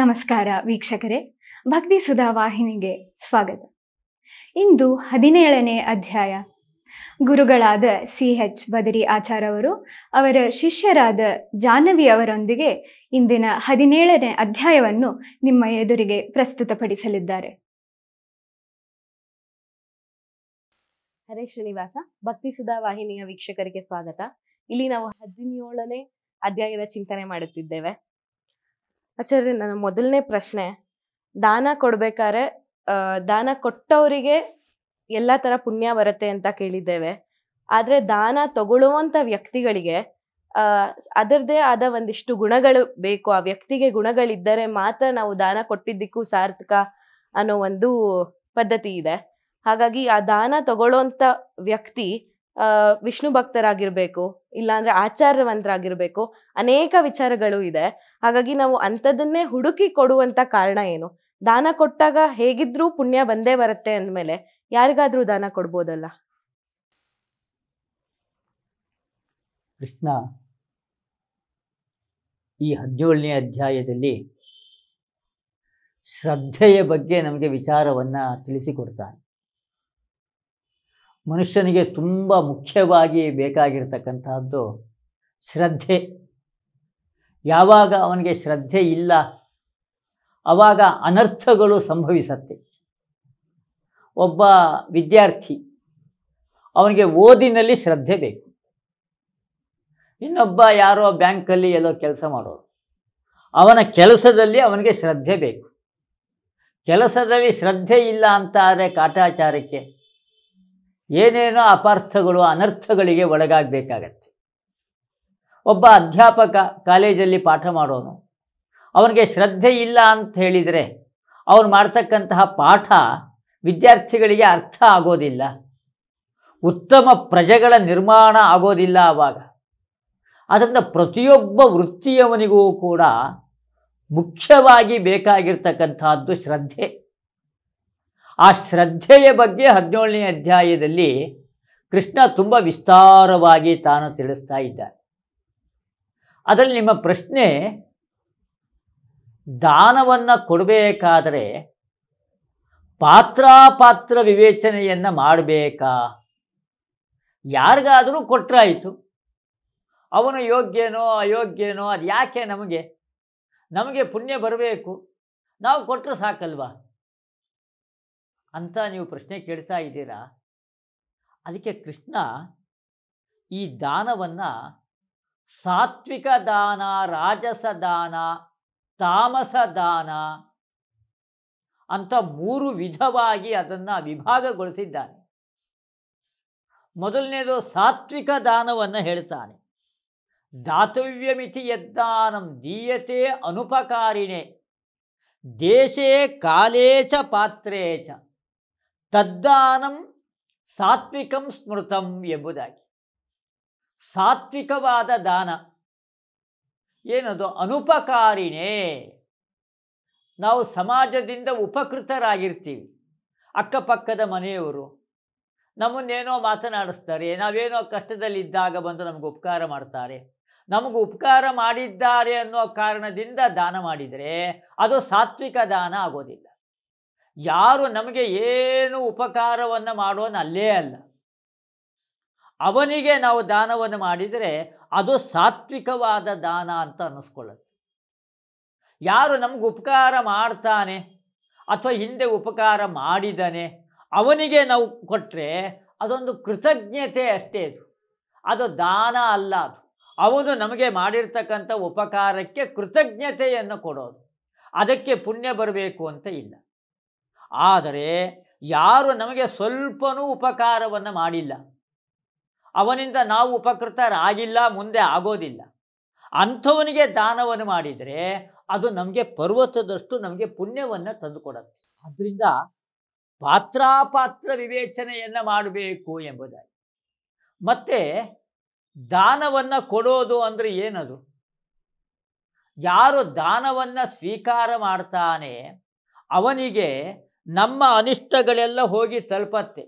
ನಮಸ್ಕಾರ ವೀಕ್ಷಕರೇ ಭಕ್ತಿ ಸುಧಾ ವಾಹಿನಿಗೆ ಸ್ವಾಗತ ಇಂದು ಹದಿನೇಳನೇ ಅಧ್ಯಾಯ ಗುರುಗಳಾದ ಸಿ ಎಚ್ ಬದರಿ ಆಚಾರವರು ಅವರ ಶಿಷ್ಯರಾದ ಜಾಹ್ನವಿ ಅವರೊಂದಿಗೆ ಇಂದಿನ ಹದಿನೇಳನೇ ಅಧ್ಯಾಯವನ್ನು ನಿಮ್ಮ ಎದುರಿಗೆ ಪ್ರಸ್ತುತಪಡಿಸಲಿದ್ದಾರೆ ಹರೇ ಶ್ರೀನಿವಾಸ ಭಕ್ತಿ ಸುಧಾ ವಾಹಿನಿಯ ವೀಕ್ಷಕರಿಗೆ ಸ್ವಾಗತ ಇಲ್ಲಿ ನಾವು ಹದಿನೇಳನೇ ಅಧ್ಯಾಯದ ಚಿಂತನೆ ಮಾಡುತ್ತಿದ್ದೇವೆ ಆಚಾರ್ಯ ನನ್ನ ಮೊದಲನೇ ಪ್ರಶ್ನೆ ದಾನ ಕೊಡ್ಬೇಕಾದ್ರೆ ದಾನ ಕೊಟ್ಟವರಿಗೆ ಎಲ್ಲ ತರ ಪುಣ್ಯ ಬರುತ್ತೆ ಅಂತ ಕೇಳಿದ್ದೇವೆ ಆದ್ರೆ ದಾನ ತಗೊಳ್ಳುವಂತ ವ್ಯಕ್ತಿಗಳಿಗೆ ಅಹ್ ಅದರದೇ ಆದ ಒಂದಿಷ್ಟು ಗುಣಗಳು ಬೇಕು ಆ ವ್ಯಕ್ತಿಗೆ ಗುಣಗಳಿದ್ದರೆ ಮಾತ್ರ ನಾವು ದಾನ ಕೊಟ್ಟಿದ್ದಕ್ಕೂ ಸಾರ್ಥಕ ಅನ್ನೋ ಒಂದು ಪದ್ಧತಿ ಇದೆ ಹಾಗಾಗಿ ಆ ದಾನ ತಗೊಳ್ಳುವಂತ ವ್ಯಕ್ತಿ ವಿಷ್ಣು ಭಕ್ತರಾಗಿರ್ಬೇಕು ಇಲ್ಲಾಂದ್ರೆ ಆಚಾರ್ಯವಂತರಾಗಿರ್ಬೇಕು ಅನೇಕ ವಿಚಾರಗಳು ಇದೆ ಹಾಗಾಗಿ ನಾವು ಅಂಥದ್ದನ್ನೇ ಹುಡುಕಿ ಕೊಡುವಂತ ಕಾರಣ ಏನು ದಾನ ಕೊಟ್ಟಾಗ ಹೇಗಿದ್ರೂ ಪುಣ್ಯ ಬಂದೇ ಬರುತ್ತೆ ಅಂದಮೇಲೆ ಯಾರಿಗಾದ್ರೂ ದಾನ ಕೊಡ್ಬೋದಲ್ಲ ಕೃಷ್ಣ ಈ ಹದಿನೇಳನೇ ಅಧ್ಯಾಯದಲ್ಲಿ ಶ್ರದ್ಧೆಯ ಬಗ್ಗೆ ನಮಗೆ ವಿಚಾರವನ್ನು ತಿಳಿಸಿಕೊಡ್ತಾನೆ ಮನುಷ್ಯನಿಗೆ ತುಂಬ ಮುಖ್ಯವಾಗಿ ಬೇಕಾಗಿರ್ತಕ್ಕಂತಹದ್ದು ಶ್ರದ್ಧೆ ಯಾವಾಗ ಅವನಿಗೆ ಶ್ರದ್ಧೆ ಇಲ್ಲ ಅವಾಗ ಅನರ್ಥಗಳು ಸಂಭವಿಸತ್ತೆ ಒಬ್ಬ ವಿದ್ಯಾರ್ಥಿ ಅವನಿಗೆ ಓದಿನಲ್ಲಿ ಶ್ರದ್ಧೆ ಬೇಕು ಇನ್ನೊಬ್ಬ ಯಾರೋ ಬ್ಯಾಂಕಲ್ಲಿ ಎಲ್ಲೋ ಕೆಲಸ ಮಾಡೋರು ಅವನ ಕೆಲಸದಲ್ಲಿ ಅವನಿಗೆ ಶ್ರದ್ಧೆ ಬೇಕು ಕೆಲಸದಲ್ಲಿ ಶ್ರದ್ಧೆ ಇಲ್ಲ ಅಂತ ಆದರೆ ಕಾಟಾಚಾರಕ್ಕೆ ಏನೇನೋ ಅಪಾರ್ಥಗಳು ಅನರ್ಥಗಳಿಗೆ ಒಳಗಾಗಬೇಕಾಗತ್ತೆ ಒಬ್ಬ ಅಧ್ಯಾಪಕ ಕಾಲೇಜಲ್ಲಿ ಪಾಠ ಮಾಡೋನು ಅವನಿಗೆ ಶ್ರದ್ಧೆ ಇಲ್ಲ ಅಂತ ಹೇಳಿದರೆ ಅವನು ಮಾಡ್ತಕ್ಕಂತಹ ಪಾಠ ವಿದ್ಯಾರ್ಥಿಗಳಿಗೆ ಅರ್ಥ ಆಗೋದಿಲ್ಲ ಉತ್ತಮ ಪ್ರಜೆಗಳ ನಿರ್ಮಾಣ ಆಗೋದಿಲ್ಲ ಆವಾಗ ಅದರಿಂದ ಪ್ರತಿಯೊಬ್ಬ ವೃತ್ತಿಯವನಿಗೂ ಕೂಡ ಮುಖ್ಯವಾಗಿ ಬೇಕಾಗಿರ್ತಕ್ಕಂಥದ್ದು ಶ್ರದ್ಧೆ ಆ ಶ್ರದ್ಧೆಯ ಬಗ್ಗೆ ಹದಿನೇಳನೇ ಅಧ್ಯಾಯದಲ್ಲಿ ಕೃಷ್ಣ ತುಂಬ ವಿಸ್ತಾರವಾಗಿ ತಾನು ತಿಳಿಸ್ತಾ ಇದ್ದಾನೆ ಅದರಲ್ಲಿ ನಿಮ್ಮ ಪ್ರಶ್ನೆ ದಾನವನ್ನು ಕೊಡಬೇಕಾದರೆ ಪಾತ್ರಾಪಾತ್ರ ವಿವೇಚನೆಯನ್ನು ಮಾಡಬೇಕಾ ಯಾರಿಗಾದರೂ ಕೊಟ್ಟರಾಯಿತು ಅವನು ಯೋಗ್ಯನೋ ಅಯೋಗ್ಯನೋ ಅದು ಯಾಕೆ ನಮಗೆ ನಮಗೆ ಪುಣ್ಯ ಬರಬೇಕು ನಾವು ಕೊಟ್ಟರೆ ಸಾಕಲ್ವಾ ಅಂತ ನೀವು ಪ್ರಶ್ನೆ ಕೇಳ್ತಾ ಇದ್ದೀರಾ ಅದಕ್ಕೆ ಕೃಷ್ಣ ಈ ದಾನವನ್ನು ಸಾತ್ವಿಕ ದಾನ ರಾಜಸ ದಾನ ತಾಮಸ ದಾನ ಅಂತ ಮೂರು ವಿಧವಾಗಿ ಅದನ್ನು ವಿಭಾಗಗೊಳಿಸಿದ್ದಾನೆ ಮೊದಲನೇದು ಸಾತ್ವಿಕ ದಾನವನ್ನು ಹೇಳ್ತಾನೆ ದಾತವ್ಯಮಿತಿ ಯದ್ದಾನಂ ದೀಯತೆ ಅನುಪಕಾರಿಣೆ ದೇಶೇ ಕಾಲೇ ಚ ಪಾತ್ರೇ ಚ ತದ್ದಾನಂ ಸಾತ್ವಿಕಂ ಸ್ಮೃತಂ ಎಂಬುದಾಗಿ ಸಾತ್ವಿಕವಾದ ದಾನ ಏನದು ಅನುಪಕಾರಿಣೇ ನಾವು ಸಮಾಜದಿಂದ ಉಪಕೃತರಾಗಿರ್ತೀವಿ ಅಕ್ಕಪಕ್ಕದ ಮನೆಯವರು ನಮ್ಮನ್ನೇನೋ ಮಾತನಾಡಿಸ್ತಾರೆ ನಾವೇನೋ ಕಷ್ಟದಲ್ಲಿದ್ದಾಗ ಬಂದು ನಮಗೆ ಉಪಕಾರ ಮಾಡ್ತಾರೆ ನಮಗೆ ಉಪಕಾರ ಮಾಡಿದ್ದಾರೆ ಅನ್ನೋ ಕಾರಣದಿಂದ ದಾನ ಮಾಡಿದರೆ ಅದು ಸಾತ್ವಿಕ ದಾನ ಆಗೋದಿಲ್ಲ ಯಾರು ನಮಗೆ ಏನು ಉಪಕಾರವನ್ನು ಮಾಡೋನು ಅಲ್ಲೇ ಅಲ್ಲ ಅವನಿಗೆ ನಾವು ದಾನವನ್ನು ಮಾಡಿದರೆ ಅದು ಸಾತ್ವಿಕವಾದ ದಾನ ಅಂತ ಅನ್ನಿಸ್ಕೊಳ್ಳುತ್ತೆ ಯಾರು ನಮ್ಗೆ ಉಪಕಾರ ಮಾಡ್ತಾನೆ ಅಥವಾ ಹಿಂದೆ ಉಪಕಾರ ಮಾಡಿದಾನೆ ಅವನಿಗೆ ನಾವು ಕೊಟ್ಟರೆ ಅದೊಂದು ಕೃತಜ್ಞತೆ ಅಷ್ಟೇ ಅದು ಅದು ದಾನ ಅಲ್ಲ ಅದು ಅವನು ನಮಗೆ ಮಾಡಿರ್ತಕ್ಕಂಥ ಉಪಕಾರಕ್ಕೆ ಕೃತಜ್ಞತೆಯನ್ನು ಕೊಡೋದು ಅದಕ್ಕೆ ಪುಣ್ಯ ಬರಬೇಕು ಅಂತ ಇಲ್ಲ ಆದರೆ ಯಾರು ನಮಗೆ ಸ್ವಲ್ಪನೂ ಉಪಕಾರವನ್ನು ಮಾಡಿಲ್ಲ ಅವನಿಂದ ನಾವು ಉಪಕೃತರಾಗಿಲ್ಲ ಮುಂದೆ ಆಗೋದಿಲ್ಲ ಅಂಥವನಿಗೆ ದಾನವನ್ನು ಮಾಡಿದರೆ ಅದು ನಮಗೆ ಪರ್ವತದಷ್ಟು ನಮಗೆ ಪುಣ್ಯವನ್ನು ತಂದುಕೊಡುತ್ತೆ ಆದ್ದರಿಂದ ಪಾತ್ರಾಪಾತ್ರ ವಿವೇಚನೆಯನ್ನು ಮಾಡಬೇಕು ಎಂಬುದಾಗಿ ಮತ್ತೆ ದಾನವನ್ನು ಕೊಡೋದು ಅಂದರೆ ಏನದು ಯಾರು ದಾನವನ್ನು ಸ್ವೀಕಾರ ಮಾಡ್ತಾನೆ ಅವನಿಗೆ ನಮ್ಮ ಅನಿಷ್ಟಗಳೆಲ್ಲ ಹೋಗಿ ತಲುಪತ್ತೆ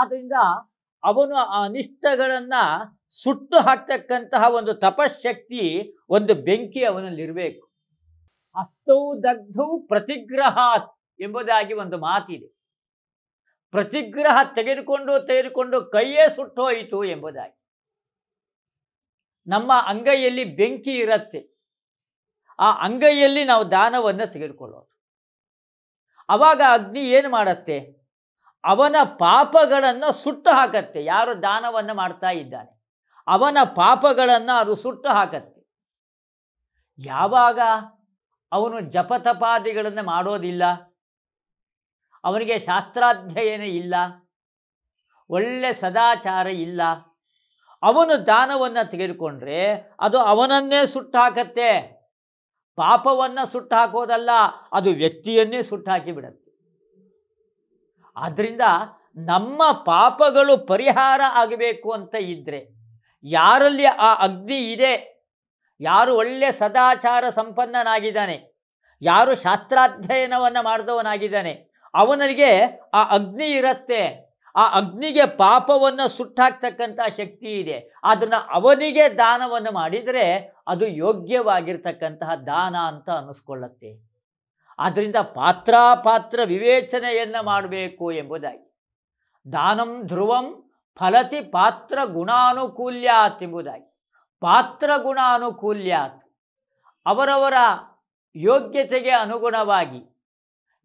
ಆದ್ದರಿಂದ ಅವನು ಆ ಅನಿಷ್ಟಗಳನ್ನು ಸುಟ್ಟು ಹಾಕ್ತಕ್ಕಂತಹ ಒಂದು ತಪಶಕ್ತಿ ಒಂದು ಬೆಂಕಿ ಅವನಲ್ಲಿರಬೇಕು ಅಷ್ಟೌ ದಗ್ಧೌ ಪ್ರತಿಗ್ರಹ ಎಂಬುದಾಗಿ ಒಂದು ಮಾತಿದೆ ಪ್ರತಿಗ್ರಹ ತೆಗೆದುಕೊಂಡು ತೆಗೆದುಕೊಂಡು ಕೈಯೇ ಸುಟ್ಟೋಯಿತು ಎಂಬುದಾಗಿ ನಮ್ಮ ಅಂಗೈಯಲ್ಲಿ ಬೆಂಕಿ ಇರುತ್ತೆ ಆ ಅಂಗೈಯಲ್ಲಿ ನಾವು ದಾನವನ್ನು ತೆಗೆದುಕೊಳ್ಳೋದು ಅವಾಗ ಅಗ್ನಿ ಏನು ಮಾಡುತ್ತೆ ಅವನ ಪಾಪಗಳನ್ನು ಸುಟ್ಟು ಹಾಕತ್ತೆ ಯಾರು ದಾನವನ್ನು ಮಾಡ್ತಾ ಇದ್ದಾನೆ ಅವನ ಪಾಪಗಳನ್ನು ಅದು ಸುಟ್ಟು ಹಾಕತ್ತೆ ಯಾವಾಗ ಅವನು ಜಪತಪಾದಿಗಳನ್ನು ಮಾಡೋದಿಲ್ಲ ಅವನಿಗೆ ಶಾಸ್ತ್ರಾಧ್ಯಯನ ಇಲ್ಲ ಒಳ್ಳೆ ಸದಾಚಾರ ಇಲ್ಲ ಅವನು ದಾನವನ್ನು ತೆಗೆದುಕೊಂಡ್ರೆ ಅದು ಅವನನ್ನೇ ಸುಟ್ಟು ಹಾಕತ್ತೆ ಪಾಪವನ್ನು ಸುಟ್ಟು ಹಾಕೋದಲ್ಲ ಅದು ವ್ಯಕ್ತಿಯನ್ನೇ ಸುಟ್ಟು ಹಾಕಿಬಿಡತ್ತೆ ಆದ್ದರಿಂದ ನಮ್ಮ ಪಾಪಗಳು ಪರಿಹಾರ ಆಗಬೇಕು ಅಂತ ಇದ್ದರೆ ಯಾರಲ್ಲಿ ಆ ಅಗ್ನಿ ಇದೆ ಯಾರು ಒಳ್ಳೆಯ ಸದಾಚಾರ ಸಂಪನ್ನನಾಗಿದ್ದಾನೆ ಯಾರು ಶಾಸ್ತ್ರಾಧ್ಯಯನವನ್ನು ಮಾಡಿದವನಾಗಿದ್ದಾನೆ ಅವನಿಗೆ ಆ ಅಗ್ನಿ ಇರುತ್ತೆ ಆ ಅಗ್ನಿಗೆ ಪಾಪವನ್ನು ಸುಟ್ಟಾಕ್ತಕ್ಕಂಥ ಶಕ್ತಿ ಇದೆ ಅದನ್ನು ಅವನಿಗೆ ದಾನವನ್ನು ಮಾಡಿದರೆ ಅದು ಯೋಗ್ಯವಾಗಿರ್ತಕ್ಕಂತಹ ದಾನ ಅಂತ ಅನ್ನಿಸ್ಕೊಳ್ಳುತ್ತೆ ಆದ್ದರಿಂದ ಪಾತ್ರಾಪಾತ್ರ ವಿವೇಚನೆಯನ್ನು ಮಾಡಬೇಕು ಎಂಬುದಾಗಿ ದಾನಂ ಧ್ರುವಂ ಫಲತಿ ಪಾತ್ರ ಗುಣಾನುಕೂಲ್ಯಾತ್ ಎಂಬುದಾಗಿ ಪಾತ್ರ ಗುಣಾನುಕೂಲ್ಯಾತ್ ಅವರವರ ಯೋಗ್ಯತೆಗೆ ಅನುಗುಣವಾಗಿ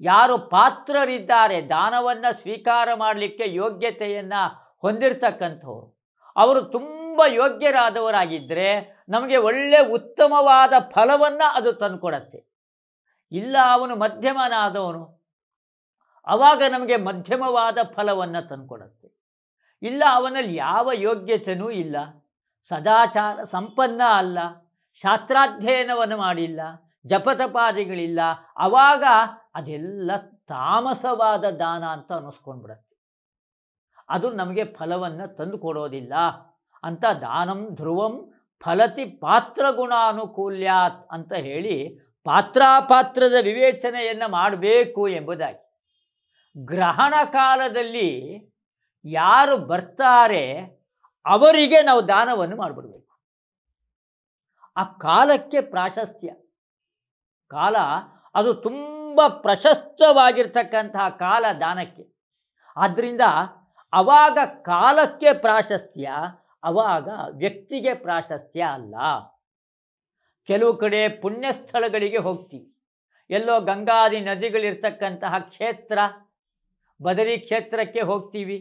ಯಾರು ಪಾತ್ರರಿದ್ದಾರೆ ದಾನವನ್ನು ಸ್ವೀಕಾರ ಮಾಡಲಿಕ್ಕೆ ಯೋಗ್ಯತೆಯನ್ನು ಹೊಂದಿರತಕ್ಕಂಥವ್ರು ಅವರು ತುಂಬ ಯೋಗ್ಯರಾದವರಾಗಿದ್ದರೆ ನಮಗೆ ಒಳ್ಳೆಯ ಉತ್ತಮವಾದ ಫಲವನ್ನು ಅದು ತಂದುಕೊಡತ್ತೆ ಇಲ್ಲ ಅವನು ಮಧ್ಯಮನಾದವನು ಅವಾಗ ನಮಗೆ ಮಧ್ಯಮವಾದ ಫಲವನ್ನು ತಂದುಕೊಡುತ್ತೆ ಇಲ್ಲ ಅವನಲ್ಲಿ ಯಾವ ಯೋಗ್ಯತೆಯೂ ಇಲ್ಲ ಸದಾಚಾರ ಸಂಪನ್ನ ಅಲ್ಲ ಶಾಸ್ತ್ರಾಧ್ಯಯನವನ್ನು ಮಾಡಿಲ್ಲ ಜಪತಪಾದಿಗಳಿಲ್ಲ ಅವಾಗ ಅದೆಲ್ಲ ತಾಮಸವಾದ ದಾನ ಅಂತ ಅನ್ನಿಸ್ಕೊಂಡ್ಬಿಡತ್ತೆ ಅದು ನಮಗೆ ಫಲವನ್ನು ತಂದು ಕೊಡೋದಿಲ್ಲ ಅಂತ ದಾನಂ ಧ್ರುವಂ ಫಲತಿ ಪಾತ್ರ ಗುಣಾನುಕೂಲ್ಯಾತ್ ಅಂತ ಹೇಳಿ ಪಾತ್ರಾಪಾತ್ರದ ವಿವೇಚನೆಯನ್ನು ಮಾಡಬೇಕು ಎಂಬುದಾಗಿ ಗ್ರಹಣ ಕಾಲದಲ್ಲಿ ಯಾರು ಬರ್ತಾರೆ ಅವರಿಗೆ ನಾವು ದಾನವನ್ನು ಮಾಡಿಬಿಡ್ಬೇಕು ಆ ಕಾಲಕ್ಕೆ ಪ್ರಾಶಸ್ತ್ಯ ಕಾಲ ಅದು ತುಂಬ ಪ್ರಶಸ್ತವಾಗಿರ್ತಕ್ಕಂತಹ ಕಾಲ ದಾನಕ್ಕೆ ಆದ್ದರಿಂದ ಅವಾಗ ಕಾಲಕ್ಕೆ ಪ್ರಾಶಸ್ತ್ಯ ಅವಾಗ ವ್ಯಕ್ತಿಗೆ ಪ್ರಾಶಸ್ತ್ಯ ಅಲ್ಲ ಕೆಲವು ಕಡೆ ಪುಣ್ಯಸ್ಥಳಗಳಿಗೆ ಹೋಗ್ತೀವಿ ಎಲ್ಲೋ ಗಂಗಾದಿ ನದಿಗಳಿರ್ತಕ್ಕಂತಹ ಕ್ಷೇತ್ರ ಬದರಿ ಕ್ಷೇತ್ರಕ್ಕೆ ಹೋಗ್ತೀವಿ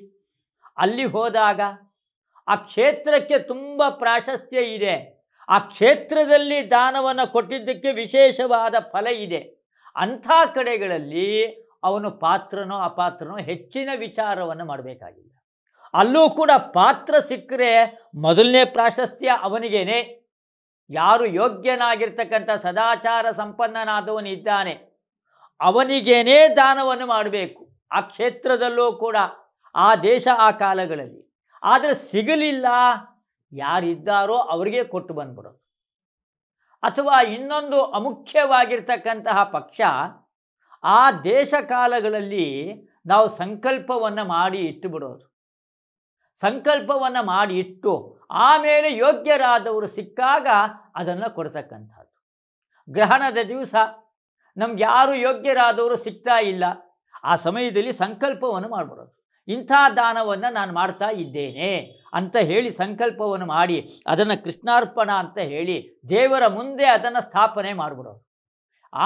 ಅಲ್ಲಿ ಹೋದಾಗ ಆ ಕ್ಷೇತ್ರಕ್ಕೆ ತುಂಬ ಪ್ರಾಶಸ್ತ್ಯ ಇದೆ ಆ ಕ್ಷೇತ್ರದಲ್ಲಿ ದಾನವನ್ನು ಕೊಟ್ಟಿದ್ದಕ್ಕೆ ವಿಶೇಷವಾದ ಫಲ ಇದೆ ಅಂಥ ಕಡೆಗಳಲ್ಲಿ ಅವನು ಪಾತ್ರನೋ ಅಪಾತ್ರನೋ ಹೆಚ್ಚಿನ ವಿಚಾರವನ್ನು ಮಾಡಬೇಕಾಗಿಲ್ಲ ಅಲ್ಲೂ ಕೂಡ ಪಾತ್ರ ಸಿಕ್ಕರೆ ಮೊದಲನೇ ಪ್ರಾಶಸ್ತ್ಯ ಅವನಿಗೇನೆ ಯಾರು ಯೋಗ್ಯನಾಗಿರ್ತಕ್ಕಂಥ ಸದಾಚಾರ ಸಂಪನ್ನನಾದವನಿದ್ದಾನೆ ಅವನಿಗೇನೇ ದಾನವನ್ನು ಮಾಡಬೇಕು ಆ ಕ್ಷೇತ್ರದಲ್ಲೂ ಕೂಡ ಆ ದೇಶ ಆ ಕಾಲಗಳಲ್ಲಿ ಆದರೆ ಸಿಗಲಿಲ್ಲ ಯಾರಿದ್ದಾರೋ ಅವರಿಗೆ ಕೊಟ್ಟು ಬಂದ್ಬಿಡೋದು ಅಥವಾ ಇನ್ನೊಂದು ಅಮುಖ್ಯವಾಗಿರ್ತಕ್ಕಂತಹ ಪಕ್ಷ ಆ ದೇಶ ಕಾಲಗಳಲ್ಲಿ ನಾವು ಸಂಕಲ್ಪವನ್ನು ಮಾಡಿ ಇಟ್ಟುಬಿಡೋದು ಸಂಕಲ್ಪವನ್ನು ಮಾಡಿ ಇಟ್ಟು ಆಮೇಲೆ ಯೋಗ್ಯರಾದವರು ಸಿಕ್ಕಾಗ ಅದನ್ನು ಕೊಡ್ತಕ್ಕಂಥದ್ದು ಗ್ರಹಣದ ದಿವಸ ನಮ್ಗೆ ಯಾರು ಯೋಗ್ಯರಾದವರು ಸಿಗ್ತಾ ಇಲ್ಲ ಆ ಸಮಯದಲ್ಲಿ ಸಂಕಲ್ಪವನ್ನು ಮಾಡಿಬಿಡೋದು ಇಂಥ ದಾನವನ್ನು ನಾನು ಮಾಡ್ತಾ ಇದ್ದೇನೆ ಅಂತ ಹೇಳಿ ಸಂಕಲ್ಪವನ್ನು ಮಾಡಿ ಅದನ್ನು ಕೃಷ್ಣಾರ್ಪಣ ಅಂತ ಹೇಳಿ ದೇವರ ಮುಂದೆ ಅದನ್ನು ಸ್ಥಾಪನೆ ಮಾಡಿಬಿಡೋದು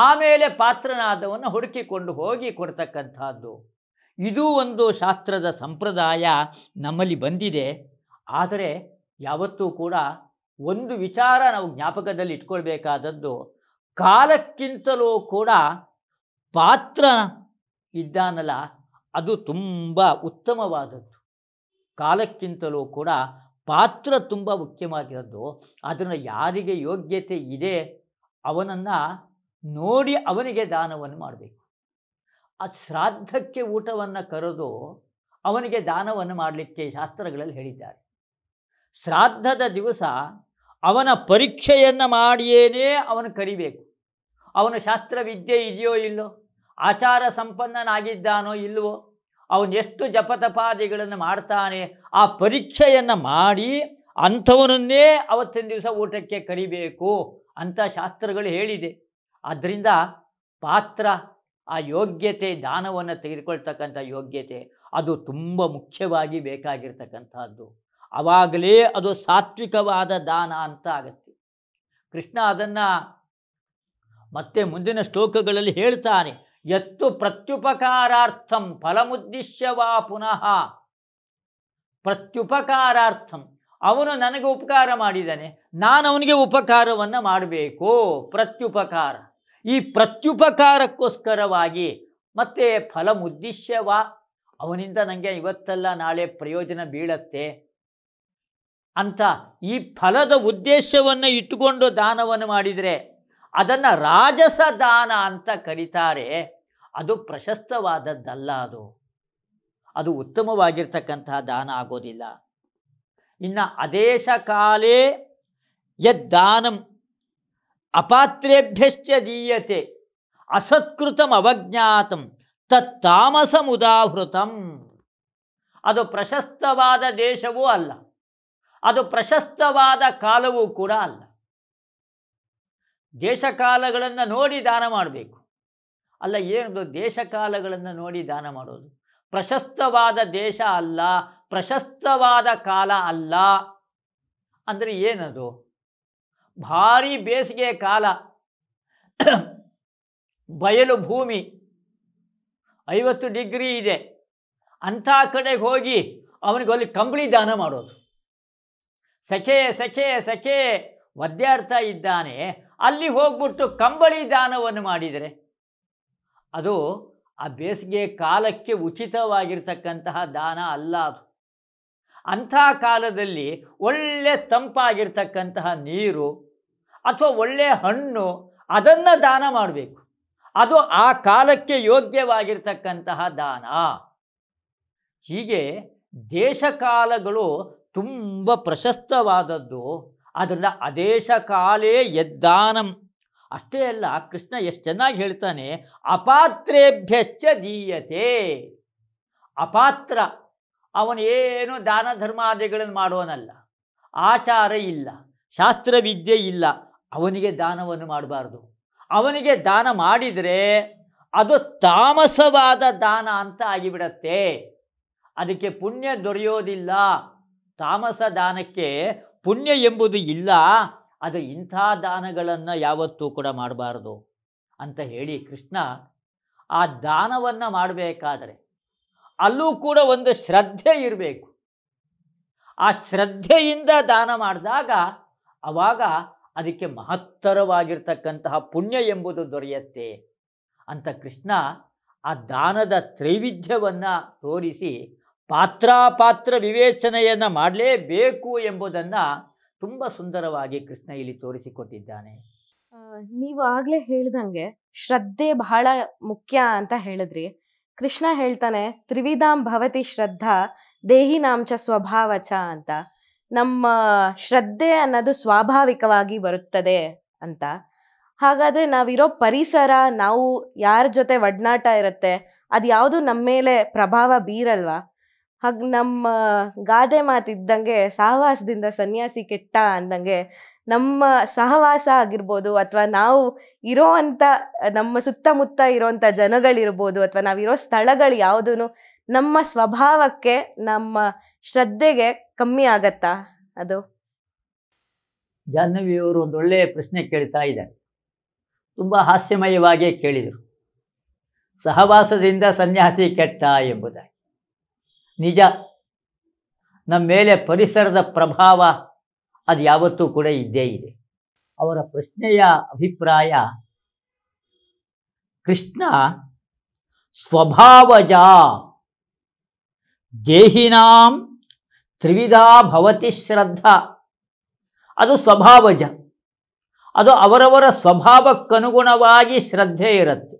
ಆಮೇಲೆ ಪಾತ್ರನಾದವನ್ನು ಹುಡುಕಿಕೊಂಡು ಹೋಗಿ ಕೊಡ್ತಕ್ಕಂಥದ್ದು ಇದು ಒಂದು ಶಾಸ್ತ್ರದ ಸಂಪ್ರದಾಯ ನಮ್ಮಲ್ಲಿ ಬಂದಿದೆ ಆದರೆ ಯಾವತ್ತೂ ಕೂಡ ಒಂದು ವಿಚಾರ ನಾವು ಜ್ಞಾಪಕದಲ್ಲಿ ಇಟ್ಕೊಳ್ಬೇಕಾದದ್ದು ಕಾಲಕ್ಕಿಂತಲೂ ಕೂಡ ಪಾತ್ರ ಇದ್ದಾನಲ್ಲ ಅದು ತುಂಬ ಉತ್ತಮವಾದದ್ದು ಕಾಲಕ್ಕಿಂತಲೂ ಕೂಡ ಪಾತ್ರ ತುಂಬ ಮುಖ್ಯವಾಗಿರೋದು ಅದನ್ನು ಯಾರಿಗೆ ಯೋಗ್ಯತೆ ಇದೆ ಅವನನ್ನು ನೋಡಿ ಅವನಿಗೆ ದಾನವನ್ನು ಮಾಡಬೇಕು ಆ ಶ್ರಾದ್ದಕ್ಕೆ ಊಟವನ್ನು ಕರೆದು ಅವನಿಗೆ ದಾನವನ್ನು ಮಾಡಲಿಕ್ಕೆ ಶಾಸ್ತ್ರಗಳಲ್ಲಿ ಹೇಳಿದ್ದಾರೆ ಶ್ರಾದ್ದದ ದಿವಸ ಅವನ ಪರೀಕ್ಷೆಯನ್ನು ಮಾಡಿಯೇನೇ ಅವನು ಕರಿಬೇಕು ಅವನ ಶಾಸ್ತ್ರವಿದ್ಯೆ ಇದೆಯೋ ಇಲ್ಲೋ ಆಚಾರ ಸಂಪನ್ನನಾಗಿದ್ದಾನೋ ಇಲ್ಲವೋ ಅವನು ಎಷ್ಟು ಜಪತಪಾದಿಗಳನ್ನು ಮಾಡ್ತಾನೆ ಆ ಪರೀಕ್ಷೆಯನ್ನು ಮಾಡಿ ಅಂಥವನನ್ನೇ ಅವತ್ತಿನ ದಿವಸ ಊಟಕ್ಕೆ ಕರಿಬೇಕು ಅಂತ ಶಾಸ್ತ್ರಗಳು ಹೇಳಿದೆ ಆದ್ದರಿಂದ ಪಾತ್ರ ಆ ಯೋಗ್ಯತೆ ದಾನವನ್ನು ತೆಗೆದುಕೊಳ್ತಕ್ಕಂಥ ಯೋಗ್ಯತೆ ಅದು ತುಂಬ ಮುಖ್ಯವಾಗಿ ಬೇಕಾಗಿರ್ತಕ್ಕಂಥದ್ದು ಆವಾಗಲೇ ಅದು ಸಾತ್ವಿಕವಾದ ದಾನ ಅಂತ ಆಗತ್ತೆ ಕೃಷ್ಣ ಅದನ್ನು ಮತ್ತೆ ಮುಂದಿನ ಶ್ಲೋಕಗಳಲ್ಲಿ ಹೇಳ್ತಾನೆ ಎತ್ತು ಪ್ರತ್ಯುಪಕಾರಾರ್ಥಂ ಫಲಮುದ್ದಿಶ್ಯವಾ ಪುನಃ ಪ್ರತ್ಯುಪಕಾರಾರ್ಥಂ ಅವನು ನನಗೆ ಉಪಕಾರ ಮಾಡಿದ್ದಾನೆ ನಾನು ಅವನಿಗೆ ಉಪಕಾರವನ್ನು ಮಾಡಬೇಕು ಪ್ರತ್ಯುಪಕಾರ ಈ ಪ್ರತ್ಯುಪಕಾರಕ್ಕೋಸ್ಕರವಾಗಿ ಮತ್ತೆ ಫಲ ಉದ್ದೇಶವ ಅವನಿಂದ ನನಗೆ ಇವತ್ತಲ್ಲ ನಾಳೆ ಪ್ರಯೋಜನ ಬೀಳತ್ತೆ ಅಂತ ಈ ಫಲದ ಉದ್ದೇಶವನ್ನು ಇಟ್ಟುಕೊಂಡು ದಾನವನ್ನು ಮಾಡಿದರೆ ಅದನ್ನು ರಾಜಸ ದಾನ ಅಂತ ಕರೀತಾರೆ ಅದು ಪ್ರಶಸ್ತವಾದದ್ದಲ್ಲ ಅದು ಅದು ಉತ್ತಮವಾಗಿರ್ತಕ್ಕಂತಹ ದಾನ ಆಗೋದಿಲ್ಲ ಇನ್ನು ಅದೇಶ ಕಾಲೇ ಯದ್ದಾನಂ ಅಪಾತ್ರೇಭ್ಯಶ್ಚ ದೀಯತೆ ಅಸತ್ಕೃತಂ ಅವಜ್ಞಾತಂ ಮುದಾಹೃತ ಅದು ಪ್ರಶಸ್ತವಾದ ದೇಶವೂ ಅಲ್ಲ ಅದು ಪ್ರಶಸ್ತವಾದ ಕಾಲವೂ ಕೂಡ ಅಲ್ಲ ದೇಶಕಾಲಗಳನ್ನು ನೋಡಿ ದಾನ ಮಾಡಬೇಕು ಅಲ್ಲ ಏನದು ದೇಶಕಾಲಗಳನ್ನು ನೋಡಿ ದಾನ ಮಾಡೋದು ಪ್ರಶಸ್ತವಾದ ದೇಶ ಅಲ್ಲ ಪ್ರಶಸ್ತವಾದ ಕಾಲ ಅಲ್ಲ ಅಂದರೆ ಏನದು ಭಾರಿ ಬೇಸಿಗೆ ಕಾಲ ಬಯಲು ಭೂಮಿ ಐವತ್ತು ಡಿಗ್ರಿ ಇದೆ ಅಂಥ ಕಡೆಗೆ ಹೋಗಿ ಅವನಿಗೆ ಅಲ್ಲಿ ಕಂಬಳಿ ದಾನ ಮಾಡೋದು ಸಖೆ ಸಖೆ ಸಖೆ ಒದ್ದಾಡ್ತಾ ಇದ್ದಾನೆ ಅಲ್ಲಿ ಹೋಗ್ಬಿಟ್ಟು ಕಂಬಳಿ ದಾನವನ್ನು ಮಾಡಿದರೆ ಅದು ಆ ಬೇಸಿಗೆ ಕಾಲಕ್ಕೆ ಉಚಿತವಾಗಿರ್ತಕ್ಕಂತಹ ದಾನ ಅಲ್ಲ ಅದು ಅಂಥ ಕಾಲದಲ್ಲಿ ಒಳ್ಳೆ ತಂಪಾಗಿರ್ತಕ್ಕಂತಹ ನೀರು ಅಥವಾ ಒಳ್ಳೆಯ ಹಣ್ಣು ಅದನ್ನು ದಾನ ಮಾಡಬೇಕು ಅದು ಆ ಕಾಲಕ್ಕೆ ಯೋಗ್ಯವಾಗಿರ್ತಕ್ಕಂತಹ ದಾನ ಹೀಗೆ ದೇಶಕಾಲಗಳು ತುಂಬ ಪ್ರಶಸ್ತವಾದದ್ದು ಅದರಿಂದ ಅದೇಶ ಕಾಲೇ ಯದ್ದಾನಂ ಅಷ್ಟೇ ಅಲ್ಲ ಕೃಷ್ಣ ಎಷ್ಟು ಚೆನ್ನಾಗಿ ಹೇಳ್ತಾನೆ ಅಪಾತ್ರೇಭ್ಯಶ್ಚ ದೀಯತೆ ಅಪಾತ್ರ ಏನು ದಾನ ಧರ್ಮಾದಿಗಳನ್ನು ಮಾಡುವನಲ್ಲ ಆಚಾರ ಇಲ್ಲ ಶಾಸ್ತ್ರವಿದ್ಯೆ ಇಲ್ಲ ಅವನಿಗೆ ದಾನವನ್ನು ಮಾಡಬಾರ್ದು ಅವನಿಗೆ ದಾನ ಮಾಡಿದರೆ ಅದು ತಾಮಸವಾದ ದಾನ ಅಂತ ಆಗಿಬಿಡತ್ತೆ ಅದಕ್ಕೆ ಪುಣ್ಯ ದೊರೆಯೋದಿಲ್ಲ ತಾಮಸ ದಾನಕ್ಕೆ ಪುಣ್ಯ ಎಂಬುದು ಇಲ್ಲ ಅದು ಇಂಥ ದಾನಗಳನ್ನು ಯಾವತ್ತೂ ಕೂಡ ಮಾಡಬಾರ್ದು ಅಂತ ಹೇಳಿ ಕೃಷ್ಣ ಆ ದಾನವನ್ನು ಮಾಡಬೇಕಾದರೆ ಅಲ್ಲೂ ಕೂಡ ಒಂದು ಶ್ರದ್ಧೆ ಇರಬೇಕು ಆ ಶ್ರದ್ಧೆಯಿಂದ ದಾನ ಮಾಡಿದಾಗ ಅವಾಗ ಅದಕ್ಕೆ ಮಹತ್ತರವಾಗಿರ್ತಕ್ಕಂತಹ ಪುಣ್ಯ ಎಂಬುದು ದೊರೆಯುತ್ತೆ ಅಂತ ಕೃಷ್ಣ ಆ ದಾನದ ತ್ರೈವಿಧ್ಯವನ್ನು ತೋರಿಸಿ ಪಾತ್ರಾಪಾತ್ರ ವಿವೇಚನೆಯನ್ನು ಮಾಡಲೇಬೇಕು ಎಂಬುದನ್ನು ತುಂಬ ಸುಂದರವಾಗಿ ಕೃಷ್ಣ ಇಲ್ಲಿ ತೋರಿಸಿಕೊಟ್ಟಿದ್ದಾನೆ ನೀವು ಆಗಲೇ ಹೇಳ್ದಂಗೆ ಶ್ರದ್ಧೆ ಬಹಳ ಮುಖ್ಯ ಅಂತ ಹೇಳಿದ್ರಿ ಕೃಷ್ಣ ಹೇಳ್ತಾನೆ ತ್ರಿವಿಧಾಂ ಭವತಿ ಶ್ರದ್ಧಾ ದೇಹಿ ನಾಂಚ ಸ್ವಭಾವಚ ಅಂತ ನಮ್ಮ ಶ್ರದ್ಧೆ ಅನ್ನೋದು ಸ್ವಾಭಾವಿಕವಾಗಿ ಬರುತ್ತದೆ ಅಂತ ಹಾಗಾದ್ರೆ ನಾವಿರೋ ಪರಿಸರ ನಾವು ಯಾರ ಜೊತೆ ಒಡನಾಟ ಇರುತ್ತೆ ಅದು ಯಾವುದು ನಮ್ಮ ಮೇಲೆ ಪ್ರಭಾವ ಬೀರಲ್ವಾ ಹಾಗೆ ನಮ್ಮ ಗಾದೆ ಮಾತಿದ್ದಂಗೆ ಸಾವಾಸದಿಂದ ಸನ್ಯಾಸಿ ಕೆಟ್ಟ ಅಂದಂಗೆ ನಮ್ಮ ಸಹವಾಸ ಆಗಿರ್ಬೋದು ಅಥವಾ ನಾವು ಇರೋ ಅಂಥ ನಮ್ಮ ಸುತ್ತಮುತ್ತ ಇರೋಂಥ ಜನಗಳಿರ್ಬೋದು ಅಥವಾ ನಾವಿರೋ ಸ್ಥಳಗಳು ಯಾವುದೂ ನಮ್ಮ ಸ್ವಭಾವಕ್ಕೆ ನಮ್ಮ ಶ್ರದ್ಧೆಗೆ ಕಮ್ಮಿ ಆಗತ್ತಾ ಅದು ಜಾಹ್ನವಿಯವರು ಒಂದು ಒಳ್ಳೆಯ ಪ್ರಶ್ನೆ ಕೇಳ್ತಾ ಇದ್ದಾರೆ ತುಂಬ ಹಾಸ್ಯಮಯವಾಗಿ ಕೇಳಿದರು ಸಹವಾಸದಿಂದ ಸನ್ಯಾಸಿ ಕೆಟ್ಟ ಎಂಬುದಾಗಿ ನಿಜ ನಮ್ಮ ಮೇಲೆ ಪರಿಸರದ ಪ್ರಭಾವ ಅದು ಯಾವತ್ತೂ ಕೂಡ ಇದ್ದೇ ಇದೆ ಅವರ ಪ್ರಶ್ನೆಯ ಅಭಿಪ್ರಾಯ ಕೃಷ್ಣ ಸ್ವಭಾವಜ ದೇಹಿನಾಂ ತ್ರಿವಿಧ ಭವತಿ ಶ್ರದ್ಧ ಅದು ಸ್ವಭಾವಜ ಅದು ಅವರವರ ಸ್ವಭಾವಕ್ಕನುಗುಣವಾಗಿ ಶ್ರದ್ಧೆ ಇರುತ್ತೆ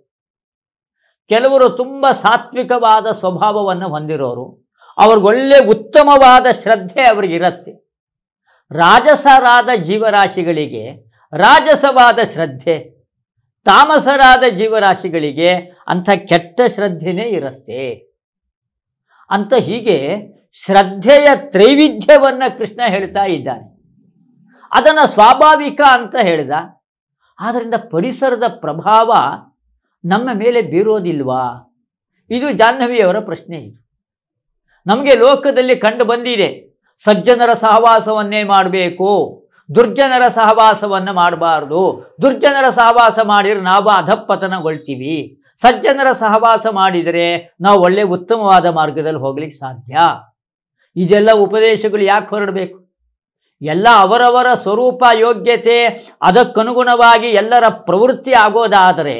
ಕೆಲವರು ತುಂಬ ಸಾತ್ವಿಕವಾದ ಸ್ವಭಾವವನ್ನು ಹೊಂದಿರೋರು ಅವ್ರಿಗೊಳ್ಳೆ ಉತ್ತಮವಾದ ಶ್ರದ್ಧೆ ಅವ್ರಿಗಿರುತ್ತೆ ರಾಜಸರಾದ ಜೀವರಾಶಿಗಳಿಗೆ ರಾಜಸವಾದ ಶ್ರದ್ಧೆ ತಾಮಸರಾದ ಜೀವರಾಶಿಗಳಿಗೆ ಅಂಥ ಕೆಟ್ಟ ಶ್ರದ್ಧೆನೇ ಇರುತ್ತೆ ಅಂತ ಹೀಗೆ ಶ್ರದ್ಧೆಯ ತ್ರೈವಿಧ್ಯವನ್ನು ಕೃಷ್ಣ ಹೇಳ್ತಾ ಇದ್ದಾನೆ ಅದನ್ನು ಸ್ವಾಭಾವಿಕ ಅಂತ ಹೇಳಿದ ಆದ್ದರಿಂದ ಪರಿಸರದ ಪ್ರಭಾವ ನಮ್ಮ ಮೇಲೆ ಬೀರೋದಿಲ್ವಾ ಇದು ಜಾಹ್ನವಿಯವರ ಪ್ರಶ್ನೆ ಇದು ನಮಗೆ ಲೋಕದಲ್ಲಿ ಕಂಡು ಬಂದಿದೆ ಸಜ್ಜನರ ಸಹವಾಸವನ್ನೇ ಮಾಡಬೇಕು ದುರ್ಜನರ ಸಹವಾಸವನ್ನು ಮಾಡಬಾರ್ದು ದುರ್ಜನರ ಸಹವಾಸ ಮಾಡಿದರೆ ನಾವು ಅಧಪತನಗೊಳ್ತೀವಿ ಸಜ್ಜನರ ಸಹವಾಸ ಮಾಡಿದರೆ ನಾವು ಒಳ್ಳೆಯ ಉತ್ತಮವಾದ ಮಾರ್ಗದಲ್ಲಿ ಹೋಗ್ಲಿಕ್ಕೆ ಸಾಧ್ಯ ಇದೆಲ್ಲ ಉಪದೇಶಗಳು ಯಾಕೆ ಹೊರಡಬೇಕು ಎಲ್ಲ ಅವರವರ ಸ್ವರೂಪ ಯೋಗ್ಯತೆ ಅದಕ್ಕನುಗುಣವಾಗಿ ಎಲ್ಲರ ಪ್ರವೃತ್ತಿ ಆಗೋದಾದರೆ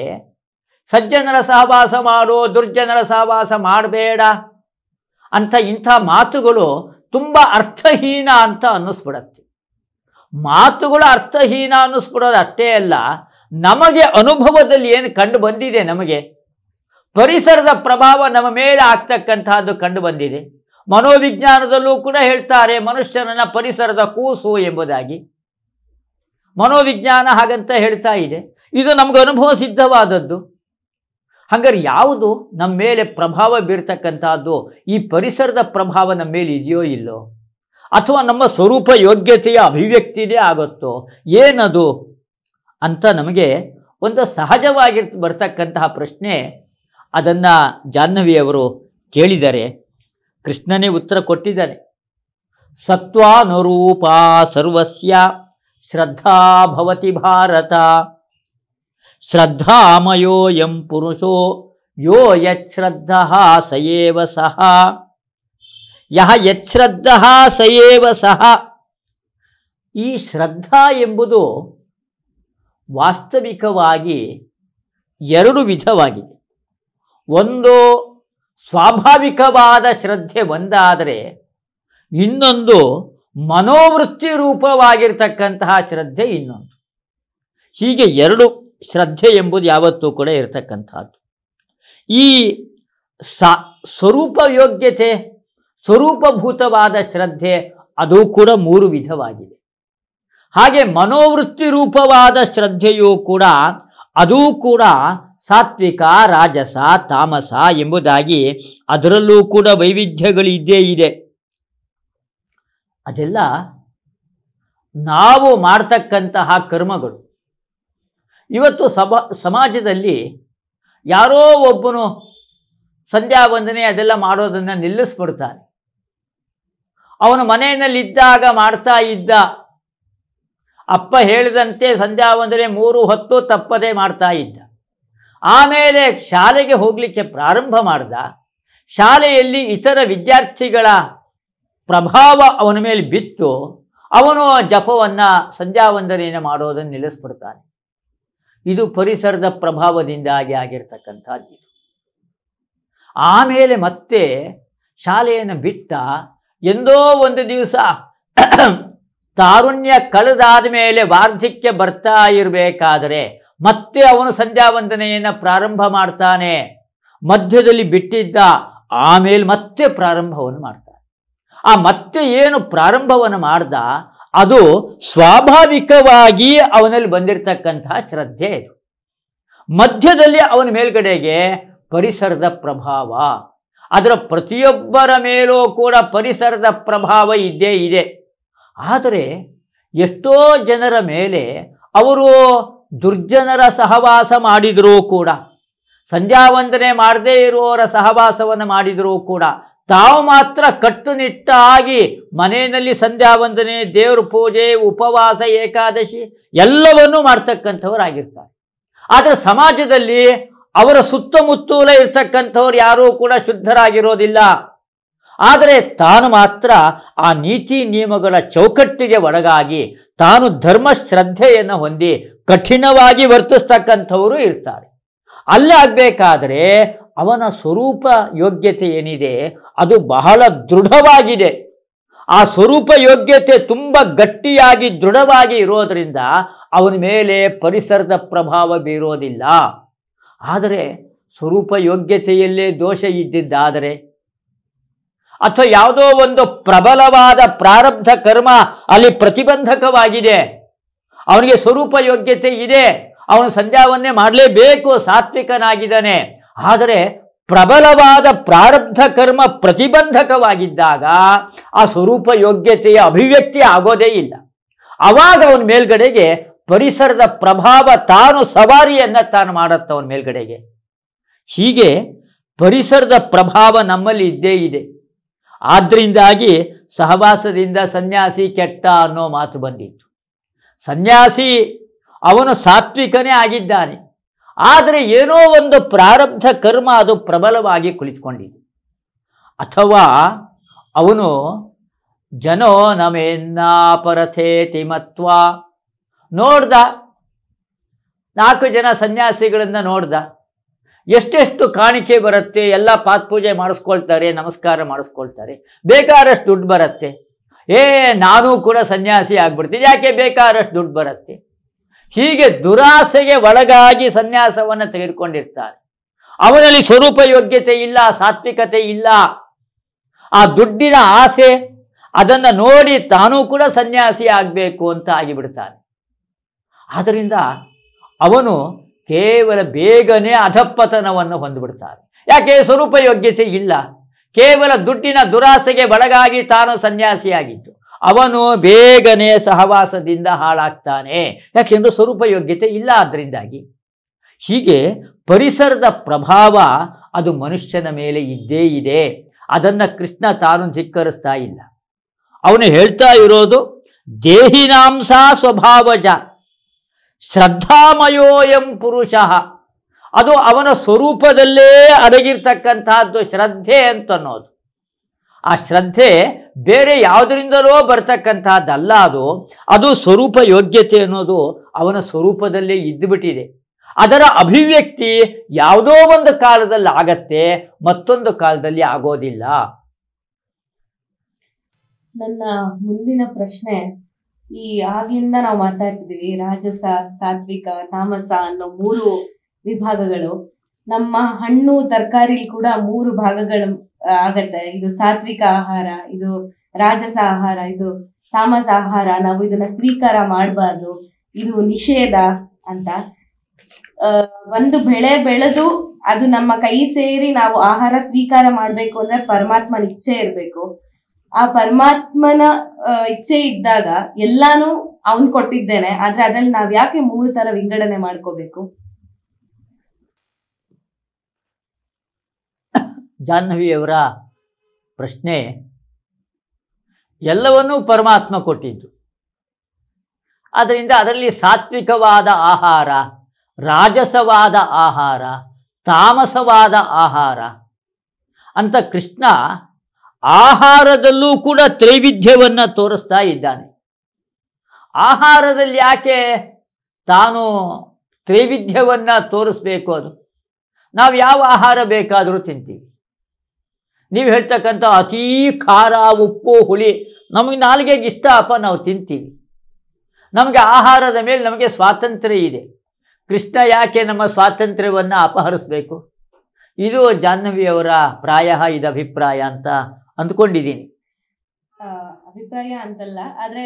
ಸಜ್ಜನರ ಸಹವಾಸ ಮಾಡು ದುರ್ಜನರ ಸಹವಾಸ ಮಾಡಬೇಡ ಅಂತ ಇಂಥ ಮಾತುಗಳು ತುಂಬ ಅರ್ಥಹೀನ ಅಂತ ಅನ್ನಿಸ್ಬಿಡತ್ತೆ ಮಾತುಗಳು ಅರ್ಥಹೀನ ಅನ್ನಿಸ್ಬಿಡೋದು ಅಷ್ಟೇ ಅಲ್ಲ ನಮಗೆ ಅನುಭವದಲ್ಲಿ ಏನು ಕಂಡು ಬಂದಿದೆ ನಮಗೆ ಪರಿಸರದ ಪ್ರಭಾವ ನಮ್ಮ ಮೇಲೆ ಆಗ್ತಕ್ಕಂತಹದ್ದು ಕಂಡು ಬಂದಿದೆ ಮನೋವಿಜ್ಞಾನದಲ್ಲೂ ಕೂಡ ಹೇಳ್ತಾರೆ ಮನುಷ್ಯನನ್ನ ಪರಿಸರದ ಕೂಸು ಎಂಬುದಾಗಿ ಮನೋವಿಜ್ಞಾನ ಹಾಗಂತ ಹೇಳ್ತಾ ಇದೆ ಇದು ನಮಗೆ ಅನುಭವ ಸಿದ್ಧವಾದದ್ದು ಹಾಗಾದ್ರೆ ಯಾವುದು ನಮ್ಮ ಮೇಲೆ ಪ್ರಭಾವ ಬೀರ್ತಕ್ಕಂಥದ್ದು ಈ ಪರಿಸರದ ಪ್ರಭಾವ ನಮ್ಮ ಮೇಲೆ ಇದೆಯೋ ಇಲ್ಲೋ ಅಥವಾ ನಮ್ಮ ಸ್ವರೂಪ ಯೋಗ್ಯತೆಯ ಅಭಿವ್ಯಕ್ತಿನೇ ಆಗುತ್ತೋ ಏನದು ಅಂತ ನಮಗೆ ಒಂದು ಸಹಜವಾಗಿ ಬರ್ತಕ್ಕಂತಹ ಪ್ರಶ್ನೆ ಅದನ್ನು ಜಾಹ್ನವಿಯವರು ಕೇಳಿದರೆ ಕೃಷ್ಣನೇ ಉತ್ತರ ಕೊಟ್ಟಿದ್ದಾನೆ ಸತ್ವಾನುರೂಪ ಸರ್ವಸ್ಯ ಶ್ರದ್ಧಾ ಭವತಿ ಭಾರತ ಶ್ರದ್ಧಾಮಯೋಯಂ ಪುರುಷೋ ಯೋ ಯಶ್ರದ್ಧ ಸಯೇವ ಸಹ ಯಹ ಯಶ್ರದ್ಧ ಸಯೇವ ಸಹ ಈ ಶ್ರದ್ಧಾ ಎಂಬುದು ವಾಸ್ತವಿಕವಾಗಿ ಎರಡು ವಿಧವಾಗಿದೆ ಒಂದು ಸ್ವಾಭಾವಿಕವಾದ ಶ್ರದ್ಧೆ ಒಂದಾದರೆ ಇನ್ನೊಂದು ಮನೋವೃತ್ತಿ ರೂಪವಾಗಿರ್ತಕ್ಕಂತಹ ಶ್ರದ್ಧೆ ಇನ್ನೊಂದು ಹೀಗೆ ಎರಡು ಶ್ರದ್ಧೆ ಎಂಬುದು ಯಾವತ್ತೂ ಕೂಡ ಇರತಕ್ಕಂಥದ್ದು ಈ ಸ್ವರೂಪ ಯೋಗ್ಯತೆ ಸ್ವರೂಪಭೂತವಾದ ಶ್ರದ್ಧೆ ಅದು ಕೂಡ ಮೂರು ವಿಧವಾಗಿದೆ ಹಾಗೆ ಮನೋವೃತ್ತಿ ರೂಪವಾದ ಶ್ರದ್ಧೆಯೂ ಕೂಡ ಅದೂ ಕೂಡ ಸಾತ್ವಿಕ ರಾಜಸ ತಾಮಸ ಎಂಬುದಾಗಿ ಅದರಲ್ಲೂ ಕೂಡ ವೈವಿಧ್ಯಗಳಿದ್ದೇ ಇದೆ ಅದೆಲ್ಲ ನಾವು ಮಾಡ್ತಕ್ಕಂತಹ ಕರ್ಮಗಳು ಇವತ್ತು ಸಭಾ ಸಮಾಜದಲ್ಲಿ ಯಾರೋ ಒಬ್ಬನು ಸಂಧ್ಯಾ ವಂದನೆ ಅದೆಲ್ಲ ಮಾಡೋದನ್ನು ನಿಲ್ಲಿಸ್ಬಿಡ್ತಾನೆ ಅವನು ಮನೆಯಲ್ಲಿದ್ದಾಗ ಮಾಡ್ತಾ ಇದ್ದ ಅಪ್ಪ ಹೇಳಿದಂತೆ ಸಂಧ್ಯಾ ವಂದನೆ ಮೂರು ಹೊತ್ತು ತಪ್ಪದೆ ಮಾಡ್ತಾ ಇದ್ದ ಆಮೇಲೆ ಶಾಲೆಗೆ ಹೋಗಲಿಕ್ಕೆ ಪ್ರಾರಂಭ ಮಾಡಿದ ಶಾಲೆಯಲ್ಲಿ ಇತರ ವಿದ್ಯಾರ್ಥಿಗಳ ಪ್ರಭಾವ ಅವನ ಮೇಲೆ ಬಿತ್ತು ಅವನು ಜಪವನ್ನು ವಂದನೆಯನ್ನು ಮಾಡೋದನ್ನು ನಿಲ್ಲಿಸ್ಬಿಡ್ತಾನೆ ಇದು ಪರಿಸರದ ಪ್ರಭಾವದಿಂದಾಗಿ ಆಗಿರ್ತಕ್ಕಂಥದ್ದು ಆಮೇಲೆ ಮತ್ತೆ ಶಾಲೆಯನ್ನು ಬಿಟ್ಟ ಎಂದೋ ಒಂದು ದಿವಸ ತಾರುಣ್ಯ ಕಳೆದಾದ ಮೇಲೆ ವಾರ್ಧಕ್ಯ ಬರ್ತಾ ಇರಬೇಕಾದರೆ ಮತ್ತೆ ಅವನು ಸಂಧ್ಯಾ ವಂದನೆಯನ್ನು ಪ್ರಾರಂಭ ಮಾಡ್ತಾನೆ ಮಧ್ಯದಲ್ಲಿ ಬಿಟ್ಟಿದ್ದ ಆಮೇಲೆ ಮತ್ತೆ ಪ್ರಾರಂಭವನ್ನು ಮಾಡ್ತಾನೆ ಆ ಮತ್ತೆ ಏನು ಪ್ರಾರಂಭವನ್ನು ಮಾಡ್ದ ಅದು ಸ್ವಾಭಾವಿಕವಾಗಿ ಅವನಲ್ಲಿ ಬಂದಿರತಕ್ಕಂತಹ ಶ್ರದ್ಧೆ ಇದು ಮಧ್ಯದಲ್ಲಿ ಅವನ ಮೇಲ್ಗಡೆಗೆ ಪರಿಸರದ ಪ್ರಭಾವ ಅದರ ಪ್ರತಿಯೊಬ್ಬರ ಮೇಲೂ ಕೂಡ ಪರಿಸರದ ಪ್ರಭಾವ ಇದ್ದೇ ಇದೆ ಆದರೆ ಎಷ್ಟೋ ಜನರ ಮೇಲೆ ಅವರು ದುರ್ಜನರ ಸಹವಾಸ ಮಾಡಿದರೂ ಕೂಡ ವಂದನೆ ಮಾಡದೇ ಇರುವವರ ಸಹವಾಸವನ್ನು ಮಾಡಿದರೂ ಕೂಡ ತಾವು ಮಾತ್ರ ಕಟ್ಟುನಿಟ್ಟಾಗಿ ಮನೆಯಲ್ಲಿ ಸಂಧ್ಯಾ ವಂದನೆ ದೇವ್ರ ಪೂಜೆ ಉಪವಾಸ ಏಕಾದಶಿ ಎಲ್ಲವನ್ನೂ ಮಾಡ್ತಕ್ಕಂಥವರಾಗಿರ್ತಾರೆ ಆದರೆ ಸಮಾಜದಲ್ಲಿ ಅವರ ಸುತ್ತಮುತ್ತಲ ಇರ್ತಕ್ಕಂಥವ್ರು ಯಾರೂ ಕೂಡ ಶುದ್ಧರಾಗಿರೋದಿಲ್ಲ ಆದರೆ ತಾನು ಮಾತ್ರ ಆ ನೀತಿ ನಿಯಮಗಳ ಚೌಕಟ್ಟಿಗೆ ಒಳಗಾಗಿ ತಾನು ಧರ್ಮ ಶ್ರದ್ಧೆಯನ್ನು ಹೊಂದಿ ಕಠಿಣವಾಗಿ ವರ್ತಿಸ್ತಕ್ಕಂಥವರು ಇರ್ತಾರೆ ಅಲ್ಲೇ ಆಗಬೇಕಾದ್ರೆ ಅವನ ಸ್ವರೂಪ ಯೋಗ್ಯತೆ ಏನಿದೆ ಅದು ಬಹಳ ದೃಢವಾಗಿದೆ ಆ ಸ್ವರೂಪ ಯೋಗ್ಯತೆ ತುಂಬ ಗಟ್ಟಿಯಾಗಿ ದೃಢವಾಗಿ ಇರೋದರಿಂದ ಅವನ ಮೇಲೆ ಪರಿಸರದ ಪ್ರಭಾವ ಬೀರೋದಿಲ್ಲ ಆದರೆ ಸ್ವರೂಪ ಯೋಗ್ಯತೆಯಲ್ಲೇ ದೋಷ ಇದ್ದಿದ್ದಾದರೆ ಅಥವಾ ಯಾವುದೋ ಒಂದು ಪ್ರಬಲವಾದ ಪ್ರಾರಬ್ಧ ಕರ್ಮ ಅಲ್ಲಿ ಪ್ರತಿಬಂಧಕವಾಗಿದೆ ಅವನಿಗೆ ಸ್ವರೂಪ ಯೋಗ್ಯತೆ ಇದೆ ಅವನು ಸಂಧ್ಯಾವನ್ನೇ ಮಾಡಲೇಬೇಕು ಸಾತ್ವಿಕನಾಗಿದ್ದಾನೆ ಆದರೆ ಪ್ರಬಲವಾದ ಪ್ರಾರಬ್ಧ ಕರ್ಮ ಪ್ರತಿಬಂಧಕವಾಗಿದ್ದಾಗ ಆ ಸ್ವರೂಪ ಯೋಗ್ಯತೆಯ ಅಭಿವ್ಯಕ್ತಿ ಆಗೋದೇ ಇಲ್ಲ ಅವಾಗ ಅವನ ಮೇಲ್ಗಡೆಗೆ ಪರಿಸರದ ಪ್ರಭಾವ ತಾನು ಸವಾರಿಯನ್ನು ತಾನು ಮಾಡುತ್ತ ಅವನ ಮೇಲ್ಗಡೆಗೆ ಹೀಗೆ ಪರಿಸರದ ಪ್ರಭಾವ ನಮ್ಮಲ್ಲಿ ಇದ್ದೇ ಇದೆ ಆದ್ದರಿಂದಾಗಿ ಸಹವಾಸದಿಂದ ಸನ್ಯಾಸಿ ಕೆಟ್ಟ ಅನ್ನೋ ಮಾತು ಬಂದಿತ್ತು ಸನ್ಯಾಸಿ ಅವನು ಸಾತ್ವಿಕನೇ ಆಗಿದ್ದಾನೆ ಆದರೆ ಏನೋ ಒಂದು ಪ್ರಾರಬ್ಧ ಕರ್ಮ ಅದು ಪ್ರಬಲವಾಗಿ ಕುಳಿತುಕೊಂಡಿದೆ ಅಥವಾ ಅವನು ಜನೋ ನಮೇನ್ನಾಪರಥೇತಿ ಮತ್ವ ನೋಡ್ದ ನಾಲ್ಕು ಜನ ಸನ್ಯಾಸಿಗಳನ್ನು ನೋಡ್ದ ಎಷ್ಟೆಷ್ಟು ಕಾಣಿಕೆ ಬರುತ್ತೆ ಎಲ್ಲ ಪಾತ್ಪೂಜೆ ಮಾಡಿಸ್ಕೊಳ್ತಾರೆ ನಮಸ್ಕಾರ ಮಾಡಿಸ್ಕೊಳ್ತಾರೆ ಬೇಕಾದಷ್ಟು ದುಡ್ಡು ಬರುತ್ತೆ ಏ ನಾನೂ ಕೂಡ ಸನ್ಯಾಸಿ ಆಗ್ಬಿಡ್ತೀನಿ ಯಾಕೆ ಬೇಕಾದಷ್ಟು ದುಡ್ಡು ಬರುತ್ತೆ ಹೀಗೆ ದುರಾಸೆಗೆ ಒಳಗಾಗಿ ಸನ್ಯಾಸವನ್ನು ತೆಗೆದುಕೊಂಡಿರ್ತಾರೆ ಅವನಲ್ಲಿ ಸ್ವರೂಪ ಯೋಗ್ಯತೆ ಇಲ್ಲ ಸಾತ್ವಿಕತೆ ಇಲ್ಲ ಆ ದುಡ್ಡಿನ ಆಸೆ ಅದನ್ನು ನೋಡಿ ತಾನೂ ಕೂಡ ಸನ್ಯಾಸಿ ಆಗಬೇಕು ಅಂತ ಆಗಿಬಿಡ್ತಾನೆ ಆದ್ದರಿಂದ ಅವನು ಕೇವಲ ಬೇಗನೆ ಅಧಪ್ಪತನವನ್ನು ಹೊಂದಿಬಿಡ್ತಾನೆ ಯಾಕೆ ಸ್ವರೂಪ ಯೋಗ್ಯತೆ ಇಲ್ಲ ಕೇವಲ ದುಡ್ಡಿನ ದುರಾಸೆಗೆ ಒಳಗಾಗಿ ತಾನು ಸನ್ಯಾಸಿಯಾಗಿದ್ದು ಅವನು ಬೇಗನೆ ಸಹವಾಸದಿಂದ ಹಾಳಾಗ್ತಾನೆ ಯಾಕೆಂದರೆ ಸ್ವರೂಪ ಯೋಗ್ಯತೆ ಇಲ್ಲ ಅದರಿಂದಾಗಿ ಹೀಗೆ ಪರಿಸರದ ಪ್ರಭಾವ ಅದು ಮನುಷ್ಯನ ಮೇಲೆ ಇದ್ದೇ ಇದೆ ಅದನ್ನು ಕೃಷ್ಣ ತಾನು ಧಿಕ್ಕರಿಸ್ತಾ ಇಲ್ಲ ಅವನು ಹೇಳ್ತಾ ಇರೋದು ದೇಹಿನಾಂಸ ಸ್ವಭಾವಜ ಶ್ರದ್ಧಾಮಯೋಯಂ ಪುರುಷ ಅದು ಅವನ ಸ್ವರೂಪದಲ್ಲೇ ಅಡಗಿರ್ತಕ್ಕಂತಹದ್ದು ಶ್ರದ್ಧೆ ಅಂತನ್ನೋದು ಆ ಶ್ರದ್ಧೆ ಬೇರೆ ಯಾವುದರಿಂದಲೋ ಬರ್ತಕ್ಕಂಥದ್ದಲ್ಲ ಅದು ಅದು ಸ್ವರೂಪ ಯೋಗ್ಯತೆ ಅನ್ನೋದು ಅವನ ಸ್ವರೂಪದಲ್ಲೇ ಇದ್ದುಬಿಟ್ಟಿದೆ ಅದರ ಅಭಿವ್ಯಕ್ತಿ ಯಾವುದೋ ಒಂದು ಕಾಲದಲ್ಲಿ ಆಗತ್ತೆ ಮತ್ತೊಂದು ಕಾಲದಲ್ಲಿ ಆಗೋದಿಲ್ಲ ನನ್ನ ಮುಂದಿನ ಪ್ರಶ್ನೆ ಈ ಆಗಿಂದ ನಾವು ಮಾತಾಡ್ತಿದ್ದೀವಿ ರಾಜಸ ಸಾತ್ವಿಕ ತಾಮಸ ಅನ್ನೋ ಮೂರು ವಿಭಾಗಗಳು ನಮ್ಮ ಹಣ್ಣು ತರಕಾರಿ ಕೂಡ ಮೂರು ಭಾಗಗಳು ಆಗತ್ತೆ ಇದು ಸಾತ್ವಿಕ ಆಹಾರ ಇದು ರಾಜಸ ಆಹಾರ ಇದು ತಾಮಸ ಆಹಾರ ನಾವು ಇದನ್ನ ಸ್ವೀಕಾರ ಮಾಡಬಾರ್ದು ಇದು ನಿಷೇಧ ಅಂತ ಒಂದು ಬೆಳೆ ಬೆಳೆದು ಅದು ನಮ್ಮ ಕೈ ಸೇರಿ ನಾವು ಆಹಾರ ಸ್ವೀಕಾರ ಮಾಡಬೇಕು ಅಂದ್ರೆ ಪರಮಾತ್ಮನ ಇಚ್ಛೆ ಇರಬೇಕು ಆ ಪರಮಾತ್ಮನ ಇಚ್ಛೆ ಇದ್ದಾಗ ಎಲ್ಲಾನು ಅವನ್ ಕೊಟ್ಟಿದ್ದೇನೆ ಆದ್ರೆ ಅದ್ರಲ್ಲಿ ನಾವ್ ಯಾಕೆ ಮೂರು ತರ ವಿಂಗಡಣೆ ಮಾಡ್ಕೋಬೇಕು ಜಾಹ್ನವಿಯವರ ಪ್ರಶ್ನೆ ಎಲ್ಲವನ್ನೂ ಪರಮಾತ್ಮ ಕೊಟ್ಟಿದ್ದು ಆದ್ದರಿಂದ ಅದರಲ್ಲಿ ಸಾತ್ವಿಕವಾದ ಆಹಾರ ರಾಜಸವಾದ ಆಹಾರ ತಾಮಸವಾದ ಆಹಾರ ಅಂತ ಕೃಷ್ಣ ಆಹಾರದಲ್ಲೂ ಕೂಡ ತ್ರೈವಿಧ್ಯವನ್ನು ತೋರಿಸ್ತಾ ಇದ್ದಾನೆ ಆಹಾರದಲ್ಲಿ ಯಾಕೆ ತಾನು ತ್ರೈವಿಧ್ಯವನ್ನು ತೋರಿಸ್ಬೇಕು ಅದು ನಾವು ಯಾವ ಆಹಾರ ಬೇಕಾದರೂ ತಿಂತೀವಿ ನೀವು ಹೇಳ್ತಕ್ಕಂಥ ಅತೀ ಖಾರ ಉಪ್ಪು ಹುಳಿ ನಮಗೆ ನಾಲ್ಗೆಗೆ ಇಷ್ಟ ಅಪ್ಪ ನಾವು ತಿಂತೀವಿ ನಮಗೆ ಆಹಾರದ ಮೇಲೆ ನಮಗೆ ಸ್ವಾತಂತ್ರ್ಯ ಇದೆ ಕೃಷ್ಣ ಯಾಕೆ ನಮ್ಮ ಸ್ವಾತಂತ್ರ್ಯವನ್ನು ಅಪಹರಿಸಬೇಕು ಇದು ಜಾಹ್ನವಿಯವರ ಪ್ರಾಯ ಇದು ಅಭಿಪ್ರಾಯ ಅಂತ ಅಂದ್ಕೊಂಡಿದ್ದೀನಿ ಅಭಿಪ್ರಾಯ ಅಂತಲ್ಲ ಆದ್ರೆ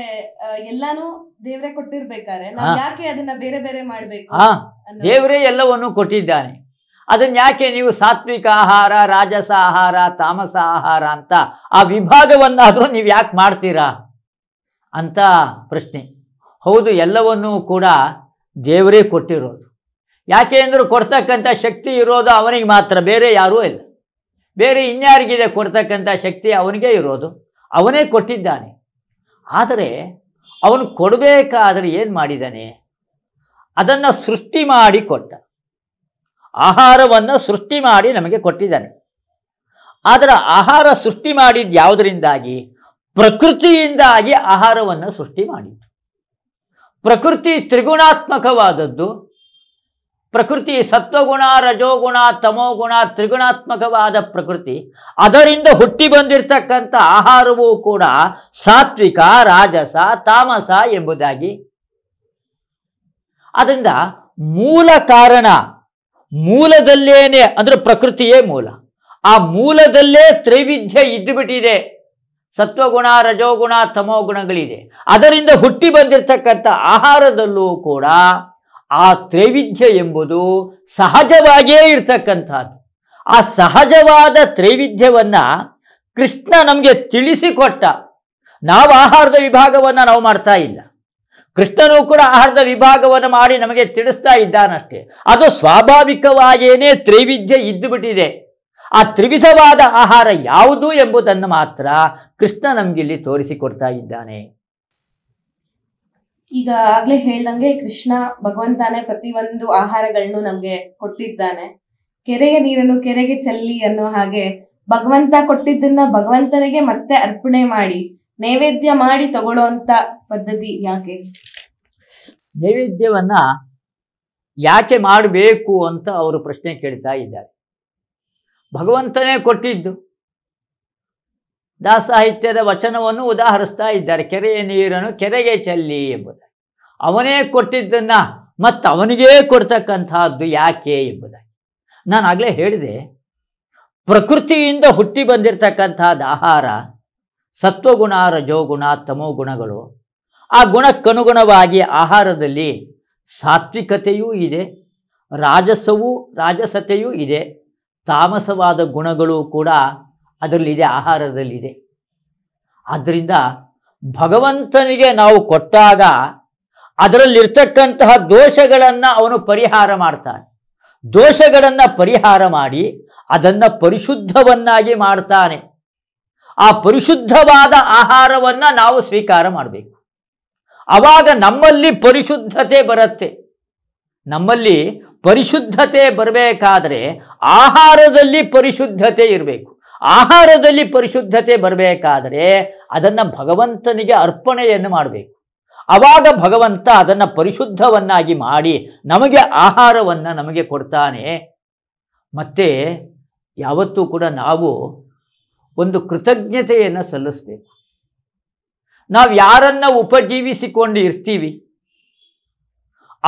ಎಲ್ಲಾನು ದೇವರೇ ಕೊಟ್ಟಿರ್ಬೇಕಾದ್ರೆ ಯಾಕೆ ಅದನ್ನ ಬೇರೆ ಬೇರೆ ಮಾಡ್ಬೇಕು ದೇವರೇ ಎಲ್ಲವನ್ನು ಕೊಟ್ಟಿದ್ದಾನೆ ಅದನ್ನು ಯಾಕೆ ನೀವು ಸಾತ್ವಿಕ ಆಹಾರ ರಾಜಸ ಆಹಾರ ತಾಮಸ ಆಹಾರ ಅಂತ ಆ ವಿಭಾಗವನ್ನಾದರೂ ನೀವು ಯಾಕೆ ಮಾಡ್ತೀರಾ ಅಂತ ಪ್ರಶ್ನೆ ಹೌದು ಎಲ್ಲವನ್ನೂ ಕೂಡ ದೇವರೇ ಕೊಟ್ಟಿರೋದು ಯಾಕೆ ಅಂದರೂ ಕೊಡ್ತಕ್ಕಂಥ ಶಕ್ತಿ ಇರೋದು ಅವನಿಗೆ ಮಾತ್ರ ಬೇರೆ ಯಾರೂ ಇಲ್ಲ ಬೇರೆ ಇನ್ಯಾರಿಗಿದೆ ಕೊಡ್ತಕ್ಕಂಥ ಶಕ್ತಿ ಅವನಿಗೆ ಇರೋದು ಅವನೇ ಕೊಟ್ಟಿದ್ದಾನೆ ಆದರೆ ಅವನು ಕೊಡಬೇಕಾದ್ರೆ ಏನು ಮಾಡಿದ್ದಾನೆ ಅದನ್ನು ಸೃಷ್ಟಿ ಮಾಡಿ ಕೊಟ್ಟ ಆಹಾರವನ್ನು ಸೃಷ್ಟಿ ಮಾಡಿ ನಮಗೆ ಕೊಟ್ಟಿದ್ದಾನೆ ಆದರೆ ಆಹಾರ ಸೃಷ್ಟಿ ಮಾಡಿದ್ದು ಯಾವುದರಿಂದಾಗಿ ಪ್ರಕೃತಿಯಿಂದಾಗಿ ಆಹಾರವನ್ನು ಸೃಷ್ಟಿ ಮಾಡಿತ್ತು ಪ್ರಕೃತಿ ತ್ರಿಗುಣಾತ್ಮಕವಾದದ್ದು ಪ್ರಕೃತಿ ಸತ್ವಗುಣ ರಜೋಗುಣ ತಮೋಗುಣ ತ್ರಿಗುಣಾತ್ಮಕವಾದ ಪ್ರಕೃತಿ ಅದರಿಂದ ಹುಟ್ಟಿ ಬಂದಿರತಕ್ಕಂಥ ಆಹಾರವೂ ಕೂಡ ಸಾತ್ವಿಕ ರಾಜಸ ತಾಮಸ ಎಂಬುದಾಗಿ ಅದರಿಂದ ಮೂಲ ಕಾರಣ ಮೂಲದಲ್ಲೇನೆ ಅಂದ್ರೆ ಪ್ರಕೃತಿಯೇ ಮೂಲ ಆ ಮೂಲದಲ್ಲೇ ತ್ರೈವಿಧ್ಯ ಇದ್ದುಬಿಟ್ಟಿದೆ ಸತ್ವಗುಣ ರಜೋಗುಣ ತಮೋ ಗುಣಗಳಿದೆ ಅದರಿಂದ ಹುಟ್ಟಿ ಬಂದಿರತಕ್ಕಂಥ ಆಹಾರದಲ್ಲೂ ಕೂಡ ಆ ತ್ರೈವಿಧ್ಯ ಎಂಬುದು ಸಹಜವಾಗಿಯೇ ಇರ್ತಕ್ಕಂಥದ್ದು ಆ ಸಹಜವಾದ ತ್ರೈವಿಧ್ಯವನ್ನು ಕೃಷ್ಣ ನಮಗೆ ತಿಳಿಸಿಕೊಟ್ಟ ನಾವು ಆಹಾರದ ವಿಭಾಗವನ್ನು ನಾವು ಮಾಡ್ತಾ ಇಲ್ಲ ಕೃಷ್ಣನು ಕೂಡ ಆಹಾರದ ವಿಭಾಗವನ್ನು ಮಾಡಿ ನಮಗೆ ತಿಳಿಸ್ತಾ ಇದ್ದಾನಷ್ಟೇ ಅದು ಸ್ವಾಭಾವಿಕವಾಗಿಯೇ ತ್ರೈವಿಧ್ಯ ಇದ್ದು ಬಿಟ್ಟಿದೆ ಆ ತ್ರಿವಿಧವಾದ ಆಹಾರ ಯಾವುದು ಎಂಬುದನ್ನು ಮಾತ್ರ ಕೃಷ್ಣ ಇಲ್ಲಿ ತೋರಿಸಿಕೊಡ್ತಾ ಇದ್ದಾನೆ ಈಗ ಆಗ್ಲೇ ಹೇಳ್ದಂಗೆ ಕೃಷ್ಣ ಭಗವಂತನೇ ಪ್ರತಿಯೊಂದು ಒಂದು ಆಹಾರಗಳನ್ನು ನಮ್ಗೆ ಕೊಟ್ಟಿದ್ದಾನೆ ಕೆರೆಗೆ ನೀರನ್ನು ಕೆರೆಗೆ ಚೆಲ್ಲಿ ಅನ್ನೋ ಹಾಗೆ ಭಗವಂತ ಕೊಟ್ಟಿದ್ದನ್ನ ಭಗವಂತನಿಗೆ ಮತ್ತೆ ಅರ್ಪಣೆ ಮಾಡಿ ನೈವೇದ್ಯ ಮಾಡಿ ತಗೊಳ್ಳುವಂತ ಪದ್ಧತಿ ಯಾಕೆ ನೈವೇದ್ಯವನ್ನ ಯಾಕೆ ಮಾಡಬೇಕು ಅಂತ ಅವರು ಪ್ರಶ್ನೆ ಕೇಳ್ತಾ ಇದ್ದಾರೆ ಭಗವಂತನೇ ಕೊಟ್ಟಿದ್ದು ದಾಸಾಹಿತ್ಯದ ವಚನವನ್ನು ಉದಾಹರಿಸ್ತಾ ಇದ್ದಾರೆ ಕೆರೆಯ ನೀರನ್ನು ಕೆರೆಗೆ ಚೆಲ್ಲಿ ಎಂಬುದಾಗಿ ಅವನೇ ಕೊಟ್ಟಿದ್ದನ್ನ ಮತ್ತು ಅವನಿಗೇ ಕೊಡ್ತಕ್ಕಂಥದ್ದು ಯಾಕೆ ಎಂಬುದಾಗಿ ನಾನು ಆಗಲೇ ಹೇಳಿದೆ ಪ್ರಕೃತಿಯಿಂದ ಹುಟ್ಟಿ ಬಂದಿರತಕ್ಕಂಥದ್ದು ಆಹಾರ ಸತ್ವಗುಣ ರಜೋಗುಣ ತಮೋ ಗುಣಗಳು ಆ ಗುಣಕ್ಕನುಗುಣವಾಗಿ ಆಹಾರದಲ್ಲಿ ಸಾತ್ವಿಕತೆಯೂ ಇದೆ ರಾಜಸವೂ ರಾಜಸತೆಯೂ ಇದೆ ತಾಮಸವಾದ ಗುಣಗಳು ಕೂಡ ಅದರಲ್ಲಿದೆ ಆಹಾರದಲ್ಲಿದೆ ಆದ್ದರಿಂದ ಭಗವಂತನಿಗೆ ನಾವು ಕೊಟ್ಟಾಗ ಅದರಲ್ಲಿರ್ತಕ್ಕಂತಹ ದೋಷಗಳನ್ನು ಅವನು ಪರಿಹಾರ ಮಾಡ್ತಾನೆ ದೋಷಗಳನ್ನು ಪರಿಹಾರ ಮಾಡಿ ಅದನ್ನು ಪರಿಶುದ್ಧವನ್ನಾಗಿ ಮಾಡ್ತಾನೆ ಆ ಪರಿಶುದ್ಧವಾದ ಆಹಾರವನ್ನು ನಾವು ಸ್ವೀಕಾರ ಮಾಡಬೇಕು ಆವಾಗ ನಮ್ಮಲ್ಲಿ ಪರಿಶುದ್ಧತೆ ಬರುತ್ತೆ ನಮ್ಮಲ್ಲಿ ಪರಿಶುದ್ಧತೆ ಬರಬೇಕಾದ್ರೆ ಆಹಾರದಲ್ಲಿ ಪರಿಶುದ್ಧತೆ ಇರಬೇಕು ಆಹಾರದಲ್ಲಿ ಪರಿಶುದ್ಧತೆ ಬರಬೇಕಾದರೆ ಅದನ್ನು ಭಗವಂತನಿಗೆ ಅರ್ಪಣೆಯನ್ನು ಮಾಡಬೇಕು ಅವಾಗ ಭಗವಂತ ಅದನ್ನು ಪರಿಶುದ್ಧವನ್ನಾಗಿ ಮಾಡಿ ನಮಗೆ ಆಹಾರವನ್ನು ನಮಗೆ ಕೊಡ್ತಾನೆ ಮತ್ತು ಯಾವತ್ತೂ ಕೂಡ ನಾವು ಒಂದು ಕೃತಜ್ಞತೆಯನ್ನು ಸಲ್ಲಿಸಬೇಕು ನಾವು ಯಾರನ್ನು ಉಪಜೀವಿಸಿಕೊಂಡು ಇರ್ತೀವಿ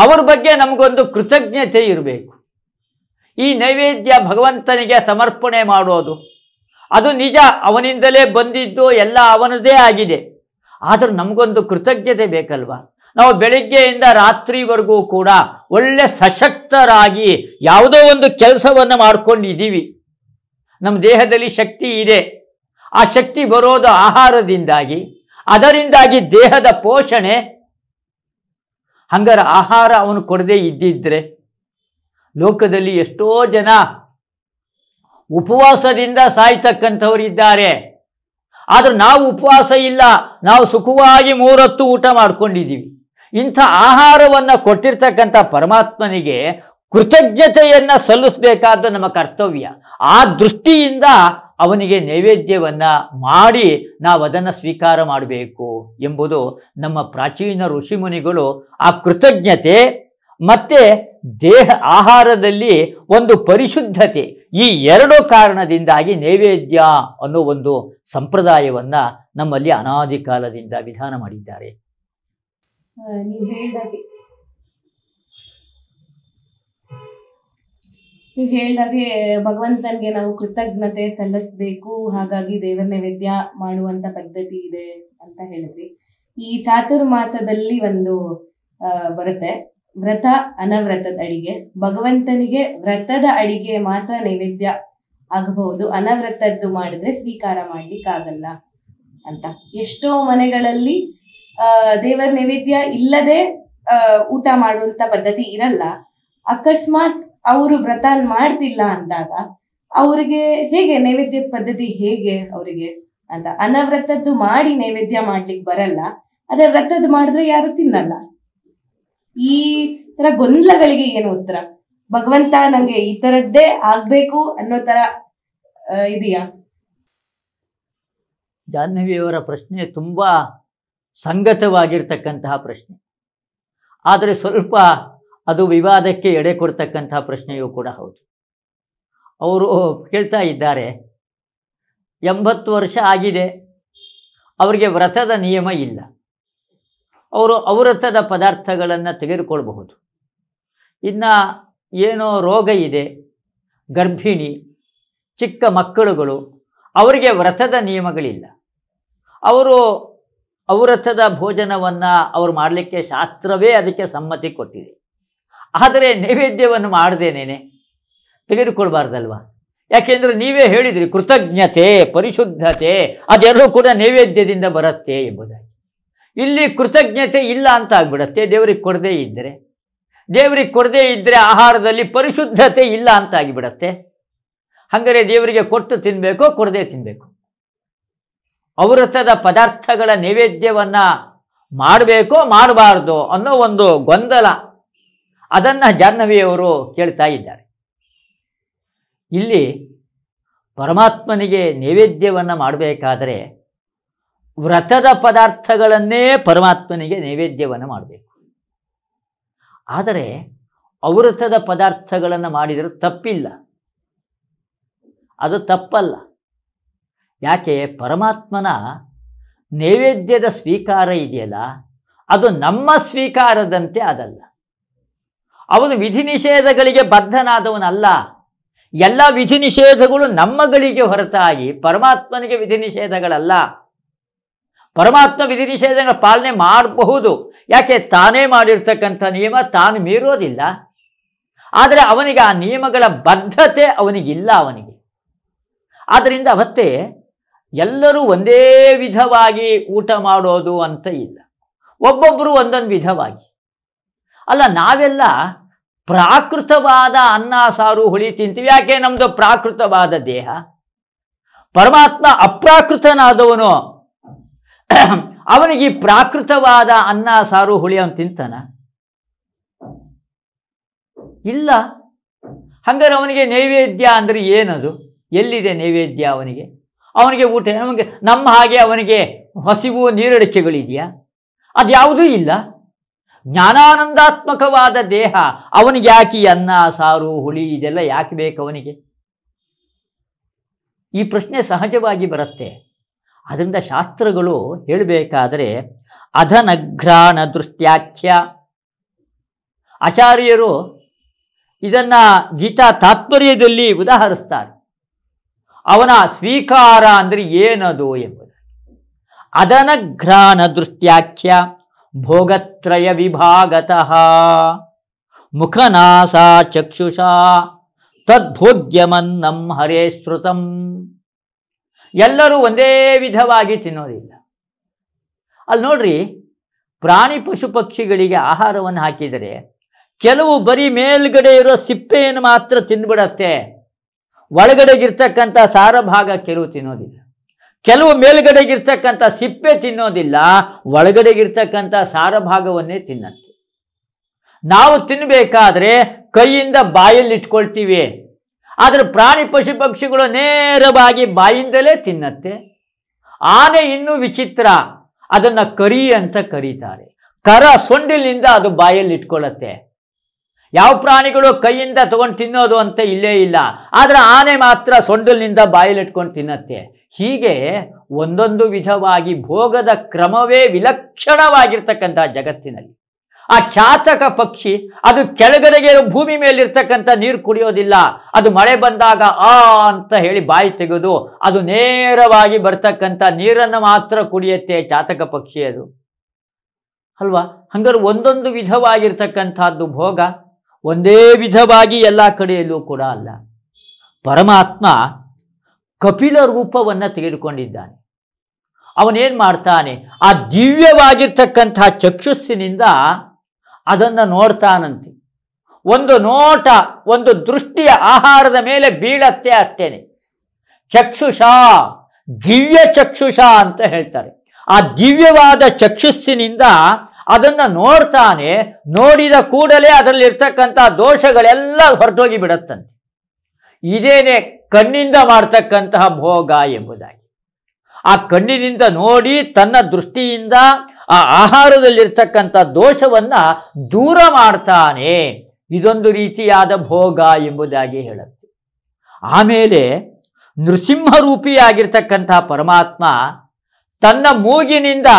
ಅವ್ರ ಬಗ್ಗೆ ನಮಗೊಂದು ಕೃತಜ್ಞತೆ ಇರಬೇಕು ಈ ನೈವೇದ್ಯ ಭಗವಂತನಿಗೆ ಸಮರ್ಪಣೆ ಮಾಡೋದು ಅದು ನಿಜ ಅವನಿಂದಲೇ ಬಂದಿದ್ದು ಎಲ್ಲ ಅವನದೇ ಆಗಿದೆ ಆದರೂ ನಮಗೊಂದು ಕೃತಜ್ಞತೆ ಬೇಕಲ್ವಾ ನಾವು ಬೆಳಿಗ್ಗೆಯಿಂದ ರಾತ್ರಿವರೆಗೂ ಕೂಡ ಒಳ್ಳೆ ಸಶಕ್ತರಾಗಿ ಯಾವುದೋ ಒಂದು ಕೆಲಸವನ್ನು ಮಾಡ್ಕೊಂಡಿದ್ದೀವಿ ನಮ್ಮ ದೇಹದಲ್ಲಿ ಶಕ್ತಿ ಇದೆ ಆ ಶಕ್ತಿ ಬರೋದು ಆಹಾರದಿಂದಾಗಿ ಅದರಿಂದಾಗಿ ದೇಹದ ಪೋಷಣೆ ಹಂಗಾರೆ ಆಹಾರ ಅವನು ಕೊಡದೇ ಇದ್ದಿದ್ರೆ ಲೋಕದಲ್ಲಿ ಎಷ್ಟೋ ಜನ ಉಪವಾಸದಿಂದ ಸಾಯ್ತಕ್ಕಂಥವರಿದ್ದಾರೆ ಆದರೆ ನಾವು ಉಪವಾಸ ಇಲ್ಲ ನಾವು ಸುಖವಾಗಿ ಮೂರತ್ತು ಊಟ ಮಾಡ್ಕೊಂಡಿದ್ದೀವಿ ಇಂಥ ಆಹಾರವನ್ನು ಕೊಟ್ಟಿರ್ತಕ್ಕಂಥ ಪರಮಾತ್ಮನಿಗೆ ಕೃತಜ್ಞತೆಯನ್ನು ಸಲ್ಲಿಸಬೇಕಾದ ನಮ್ಮ ಕರ್ತವ್ಯ ಆ ದೃಷ್ಟಿಯಿಂದ ಅವನಿಗೆ ನೈವೇದ್ಯವನ್ನು ಮಾಡಿ ನಾವು ಅದನ್ನು ಸ್ವೀಕಾರ ಮಾಡಬೇಕು ಎಂಬುದು ನಮ್ಮ ಪ್ರಾಚೀನ ಋಷಿಮುನಿಗಳು ಆ ಕೃತಜ್ಞತೆ ಮತ್ತೆ ದೇಹ ಆಹಾರದಲ್ಲಿ ಒಂದು ಪರಿಶುದ್ಧತೆ ಈ ಎರಡು ಕಾರಣದಿಂದಾಗಿ ನೈವೇದ್ಯ ಅನ್ನೋ ಒಂದು ಸಂಪ್ರದಾಯವನ್ನು ನಮ್ಮಲ್ಲಿ ಅನಾದಿ ಕಾಲದಿಂದ ವಿಧಾನ ಮಾಡಿದ್ದಾರೆ ನೀವು ಹೇಳ್ದಾಗೆ ಭಗವಂತನ್ಗೆ ನಾವು ಕೃತಜ್ಞತೆ ಸಲ್ಲಿಸಬೇಕು ಹಾಗಾಗಿ ದೇವರ ನೈವೇದ್ಯ ಮಾಡುವಂತ ಪದ್ಧತಿ ಇದೆ ಅಂತ ಹೇಳಿದ್ರಿ ಈ ಚಾತುರ್ಮಾಸದಲ್ಲಿ ಒಂದು ಬರುತ್ತೆ ವ್ರತ ಅನವ್ರತದ ಅಡಿಗೆ ಭಗವಂತನಿಗೆ ವ್ರತದ ಅಡಿಗೆ ಮಾತ್ರ ನೈವೇದ್ಯ ಆಗಬಹುದು ಅನವ್ರತದ್ದು ಮಾಡಿದ್ರೆ ಸ್ವೀಕಾರ ಮಾಡ್ಲಿಕ್ಕಾಗಲ್ಲ ಅಂತ ಎಷ್ಟೋ ಮನೆಗಳಲ್ಲಿ ದೇವರ ನೈವೇದ್ಯ ಇಲ್ಲದೆ ಊಟ ಮಾಡುವಂತ ಪದ್ಧತಿ ಇರಲ್ಲ ಅಕಸ್ಮಾತ್ ಅವರು ವ್ರತ ಮಾಡ್ತಿಲ್ಲ ಅಂದಾಗ ಅವ್ರಿಗೆ ಹೇಗೆ ನೈವೇದ್ಯ ಪದ್ಧತಿ ಹೇಗೆ ಅವರಿಗೆ ಅಂತ ಅನವ್ರತದ್ದು ಮಾಡಿ ನೈವೇದ್ಯ ಮಾಡ್ಲಿಕ್ಕೆ ಬರಲ್ಲ ಅದೇ ವ್ರತದ್ದು ಮಾಡಿದ್ರೆ ಯಾರು ತಿನ್ನಲ್ಲ ಈ ತರ ಗೊಂದಲಗಳಿಗೆ ಏನು ಉತ್ತರ ಭಗವಂತ ನಂಗೆ ಈ ತರದ್ದೇ ಆಗ್ಬೇಕು ಅನ್ನೋ ತರ ಇದೆಯಾ ಜಾಹ್ನವಿಯವರ ಪ್ರಶ್ನೆ ತುಂಬಾ ಸಂಗತವಾಗಿರ್ತಕ್ಕಂತಹ ಪ್ರಶ್ನೆ ಆದರೆ ಸ್ವಲ್ಪ ಅದು ವಿವಾದಕ್ಕೆ ಎಡೆ ಕೊಡ್ತಕ್ಕಂಥ ಪ್ರಶ್ನೆಯೂ ಕೂಡ ಹೌದು ಅವರು ಕೇಳ್ತಾ ಇದ್ದಾರೆ ಎಂಬತ್ತು ವರ್ಷ ಆಗಿದೆ ಅವರಿಗೆ ವ್ರತದ ನಿಯಮ ಇಲ್ಲ ಅವರು ಅವ್ರತದ ಪದಾರ್ಥಗಳನ್ನು ತೆಗೆದುಕೊಳ್ಬಹುದು ಇನ್ನು ಏನೋ ರೋಗ ಇದೆ ಗರ್ಭಿಣಿ ಚಿಕ್ಕ ಮಕ್ಕಳುಗಳು ಅವರಿಗೆ ವ್ರತದ ನಿಯಮಗಳಿಲ್ಲ ಅವರು ಅವ್ರತದ ಭೋಜನವನ್ನು ಅವರು ಮಾಡಲಿಕ್ಕೆ ಶಾಸ್ತ್ರವೇ ಅದಕ್ಕೆ ಸಮ್ಮತಿ ಕೊಟ್ಟಿದೆ ಆದರೆ ನೈವೇದ್ಯವನ್ನು ಮಾಡದೇನೇನೆ ತೆಗೆದುಕೊಳ್ಬಾರ್ದಲ್ವ ಯಾಕೆಂದರೆ ನೀವೇ ಹೇಳಿದಿರಿ ಕೃತಜ್ಞತೆ ಪರಿಶುದ್ಧತೆ ಅದೆಲ್ಲರೂ ಕೂಡ ನೈವೇದ್ಯದಿಂದ ಬರುತ್ತೆ ಎಂಬುದಾಗಿ ಇಲ್ಲಿ ಕೃತಜ್ಞತೆ ಇಲ್ಲ ಅಂತ ಆಗ್ಬಿಡತ್ತೆ ದೇವರಿಗೆ ಕೊಡದೇ ಇದ್ದರೆ ದೇವರಿಗೆ ಕೊಡದೇ ಇದ್ದರೆ ಆಹಾರದಲ್ಲಿ ಪರಿಶುದ್ಧತೆ ಇಲ್ಲ ಅಂತ ಆಗಿಬಿಡತ್ತೆ ಹಾಗಾದರೆ ದೇವರಿಗೆ ಕೊಟ್ಟು ತಿನ್ನಬೇಕು ಕೊಡದೇ ತಿನ್ನಬೇಕು ಅವೃತದ ಪದಾರ್ಥಗಳ ನೈವೇದ್ಯವನ್ನು ಮಾಡಬೇಕೋ ಮಾಡಬಾರ್ದು ಅನ್ನೋ ಒಂದು ಗೊಂದಲ ಅದನ್ನು ಜಾಹ್ನವಿಯವರು ಕೇಳ್ತಾ ಇದ್ದಾರೆ ಇಲ್ಲಿ ಪರಮಾತ್ಮನಿಗೆ ನೈವೇದ್ಯವನ್ನು ಮಾಡಬೇಕಾದರೆ ವ್ರತದ ಪದಾರ್ಥಗಳನ್ನೇ ಪರಮಾತ್ಮನಿಗೆ ನೈವೇದ್ಯವನ್ನು ಮಾಡಬೇಕು ಆದರೆ ಅವ್ರತದ ಪದಾರ್ಥಗಳನ್ನು ಮಾಡಿದರೂ ತಪ್ಪಿಲ್ಲ ಅದು ತಪ್ಪಲ್ಲ ಯಾಕೆ ಪರಮಾತ್ಮನ ನೈವೇದ್ಯದ ಸ್ವೀಕಾರ ಇದೆಯಲ್ಲ ಅದು ನಮ್ಮ ಸ್ವೀಕಾರದಂತೆ ಅದಲ್ಲ ಅವನು ವಿಧಿ ನಿಷೇಧಗಳಿಗೆ ಬದ್ಧನಾದವನಲ್ಲ ಎಲ್ಲ ವಿಧಿ ನಿಷೇಧಗಳು ನಮ್ಮಗಳಿಗೆ ಹೊರತಾಗಿ ಪರಮಾತ್ಮನಿಗೆ ವಿಧಿ ನಿಷೇಧಗಳಲ್ಲ ಪರಮಾತ್ಮ ವಿಧಿ ನಿಷೇಧಗಳ ಪಾಲನೆ ಮಾಡಬಹುದು ಯಾಕೆ ತಾನೇ ಮಾಡಿರ್ತಕ್ಕಂಥ ನಿಯಮ ತಾನು ಮೀರೋದಿಲ್ಲ ಆದರೆ ಅವನಿಗೆ ಆ ನಿಯಮಗಳ ಬದ್ಧತೆ ಅವನಿಗಿಲ್ಲ ಅವನಿಗೆ ಆದ್ದರಿಂದ ಅವತ್ತೇ ಎಲ್ಲರೂ ಒಂದೇ ವಿಧವಾಗಿ ಊಟ ಮಾಡೋದು ಅಂತ ಇಲ್ಲ ಒಬ್ಬೊಬ್ಬರು ಒಂದೊಂದು ವಿಧವಾಗಿ ಅಲ್ಲ ನಾವೆಲ್ಲ ಪ್ರಾಕೃತವಾದ ಅನ್ನ ಸಾರು ಹುಳಿ ತಿಂತೀವಿ ಯಾಕೆ ನಮ್ಮದು ಪ್ರಾಕೃತವಾದ ದೇಹ ಪರಮಾತ್ಮ ಅಪ್ರಾಕೃತನಾದವನು ಅವನಿಗೆ ಪ್ರಾಕೃತವಾದ ಅನ್ನ ಸಾರು ಹುಳಿ ಅವನು ತಿಂತಾನ ಇಲ್ಲ ಹಂಗಾರೆ ಅವನಿಗೆ ನೈವೇದ್ಯ ಅಂದರೆ ಏನದು ಎಲ್ಲಿದೆ ನೈವೇದ್ಯ ಅವನಿಗೆ ಅವನಿಗೆ ಊಟ ನಮಗೆ ನಮ್ಮ ಹಾಗೆ ಅವನಿಗೆ ಹಸಿವು ಅದು ಯಾವುದೂ ಇಲ್ಲ ಜ್ಞಾನಾನಂದಾತ್ಮಕವಾದ ದೇಹ ಅವನಿಗೆ ಯಾಕೆ ಅನ್ನ ಸಾರು ಹುಳಿ ಇದೆಲ್ಲ ಯಾಕೆ ಬೇಕು ಅವನಿಗೆ ಈ ಪ್ರಶ್ನೆ ಸಹಜವಾಗಿ ಬರುತ್ತೆ ಅದರಿಂದ ಶಾಸ್ತ್ರಗಳು ಹೇಳಬೇಕಾದರೆ ಅಧನಘ್ರಾಣ ದೃಷ್ಟ್ಯಾಖ್ಯ ಆಚಾರ್ಯರು ಇದನ್ನು ಗೀತಾ ತಾತ್ಪರ್ಯದಲ್ಲಿ ಉದಾಹರಿಸ್ತಾರೆ ಅವನ ಸ್ವೀಕಾರ ಅಂದರೆ ಏನದು ಎಂಬುದು ಅದನಘ್ರಾಣ ದೃಷ್ಟ್ಯಾಖ್ಯ ಭೋಗತ್ರಯ ವಿಭಾಗತಃ ಮುಖನಾಸ ಚಕ್ಷುಷಾ ತದ್ಭೋಗ್ಯಮನ್ನಂ ಹರೇ ಶ್ರುತಂ ಎಲ್ಲರೂ ಒಂದೇ ವಿಧವಾಗಿ ತಿನ್ನೋದಿಲ್ಲ ಅಲ್ಲಿ ನೋಡ್ರಿ ಪ್ರಾಣಿ ಪಶು ಪಕ್ಷಿಗಳಿಗೆ ಆಹಾರವನ್ನು ಹಾಕಿದರೆ ಕೆಲವು ಬರೀ ಮೇಲ್ಗಡೆ ಇರೋ ಸಿಪ್ಪೆಯನ್ನು ಮಾತ್ರ ತಿನ್ಬಿಡತ್ತೆ ಒಳಗಡೆಗಿರ್ತಕ್ಕಂಥ ಸಾರ ಭಾಗ ಕೆಲವು ತಿನ್ನೋದಿಲ್ಲ ಕೆಲವು ಮೇಲುಗಡೆಗಿರ್ತಕ್ಕಂಥ ಸಿಪ್ಪೆ ತಿನ್ನೋದಿಲ್ಲ ಒಳಗಡೆಗಿರ್ತಕ್ಕಂಥ ಭಾಗವನ್ನೇ ತಿನ್ನತ್ತೆ ನಾವು ತಿನ್ನಬೇಕಾದ್ರೆ ಕೈಯಿಂದ ಬಾಯಲ್ಲಿ ಇಟ್ಕೊಳ್ತೀವಿ ಆದರೆ ಪ್ರಾಣಿ ಪಶು ಪಕ್ಷಿಗಳು ನೇರವಾಗಿ ಬಾಯಿಂದಲೇ ತಿನ್ನತ್ತೆ ಆನೆ ಇನ್ನೂ ವಿಚಿತ್ರ ಅದನ್ನು ಕರಿ ಅಂತ ಕರೀತಾರೆ ಕರ ಸೊಂಡಿಲಿಂದ ಅದು ಬಾಯಲ್ಲಿ ಇಟ್ಕೊಳ್ಳತ್ತೆ ಯಾವ ಪ್ರಾಣಿಗಳು ಕೈಯಿಂದ ತೊಗೊಂಡು ತಿನ್ನೋದು ಅಂತ ಇಲ್ಲೇ ಇಲ್ಲ ಆದರೆ ಆನೆ ಮಾತ್ರ ಸೊಂಡಲ್ನಿಂದ ಬಾಯಲ್ಲಿಟ್ಕೊಂಡು ತಿನ್ನತ್ತೆ ಹೀಗೆ ಒಂದೊಂದು ವಿಧವಾಗಿ ಭೋಗದ ಕ್ರಮವೇ ವಿಲಕ್ಷಣವಾಗಿರ್ತಕ್ಕಂಥ ಜಗತ್ತಿನಲ್ಲಿ ಆ ಚಾತಕ ಪಕ್ಷಿ ಅದು ಕೆಳಗಡೆಗೆ ಭೂಮಿ ಮೇಲಿರ್ತಕ್ಕಂಥ ನೀರು ಕುಡಿಯೋದಿಲ್ಲ ಅದು ಮಳೆ ಬಂದಾಗ ಆ ಅಂತ ಹೇಳಿ ಬಾಯಿ ತೆಗೆದು ಅದು ನೇರವಾಗಿ ಬರ್ತಕ್ಕಂಥ ನೀರನ್ನು ಮಾತ್ರ ಕುಡಿಯತ್ತೆ ಚಾತಕ ಪಕ್ಷಿ ಅದು ಅಲ್ವಾ ಹಂಗಾರೆ ಒಂದೊಂದು ವಿಧವಾಗಿರ್ತಕ್ಕಂಥದ್ದು ಭೋಗ ಒಂದೇ ವಿಧವಾಗಿ ಎಲ್ಲ ಕಡೆಯಲ್ಲೂ ಕೂಡ ಅಲ್ಲ ಪರಮಾತ್ಮ ಕಪಿಲ ರೂಪವನ್ನು ತೆಗೆದುಕೊಂಡಿದ್ದಾನೆ ಅವನೇನು ಮಾಡ್ತಾನೆ ಆ ದಿವ್ಯವಾಗಿರ್ತಕ್ಕಂತಹ ಚಕ್ಷುಸ್ಸಿನಿಂದ ಅದನ್ನು ನೋಡ್ತಾನಂತೆ ಒಂದು ನೋಟ ಒಂದು ದೃಷ್ಟಿಯ ಆಹಾರದ ಮೇಲೆ ಬೀಳತ್ತೆ ಅಷ್ಟೇನೆ ಚಕ್ಷುಷ ದಿವ್ಯ ಚಕ್ಷುಷ ಅಂತ ಹೇಳ್ತಾರೆ ಆ ದಿವ್ಯವಾದ ಚಕ್ಷುಸ್ಸಿನಿಂದ ಅದನ್ನ ನೋಡ್ತಾನೆ ನೋಡಿದ ಕೂಡಲೇ ಅದರಲ್ಲಿ ಇರ್ತಕ್ಕಂಥ ದೋಷಗಳೆಲ್ಲ ಹೊರಟೋಗಿ ಬಿಡತ್ತಂತೆ ಇದೇನೆ ಕಣ್ಣಿಂದ ಮಾಡ್ತಕ್ಕಂತಹ ಭೋಗ ಎಂಬುದಾಗಿ ಆ ಕಣ್ಣಿನಿಂದ ನೋಡಿ ತನ್ನ ದೃಷ್ಟಿಯಿಂದ ಆ ಆಹಾರದಲ್ಲಿರ್ತಕ್ಕಂಥ ದೋಷವನ್ನ ದೂರ ಮಾಡ್ತಾನೆ ಇದೊಂದು ರೀತಿಯಾದ ಭೋಗ ಎಂಬುದಾಗಿ ಹೇಳುತ್ತೆ ಆಮೇಲೆ ನೃಸಿಂಹರೂಪಿಯಾಗಿರ್ತಕ್ಕಂತಹ ಪರಮಾತ್ಮ ತನ್ನ ಮೂಗಿನಿಂದ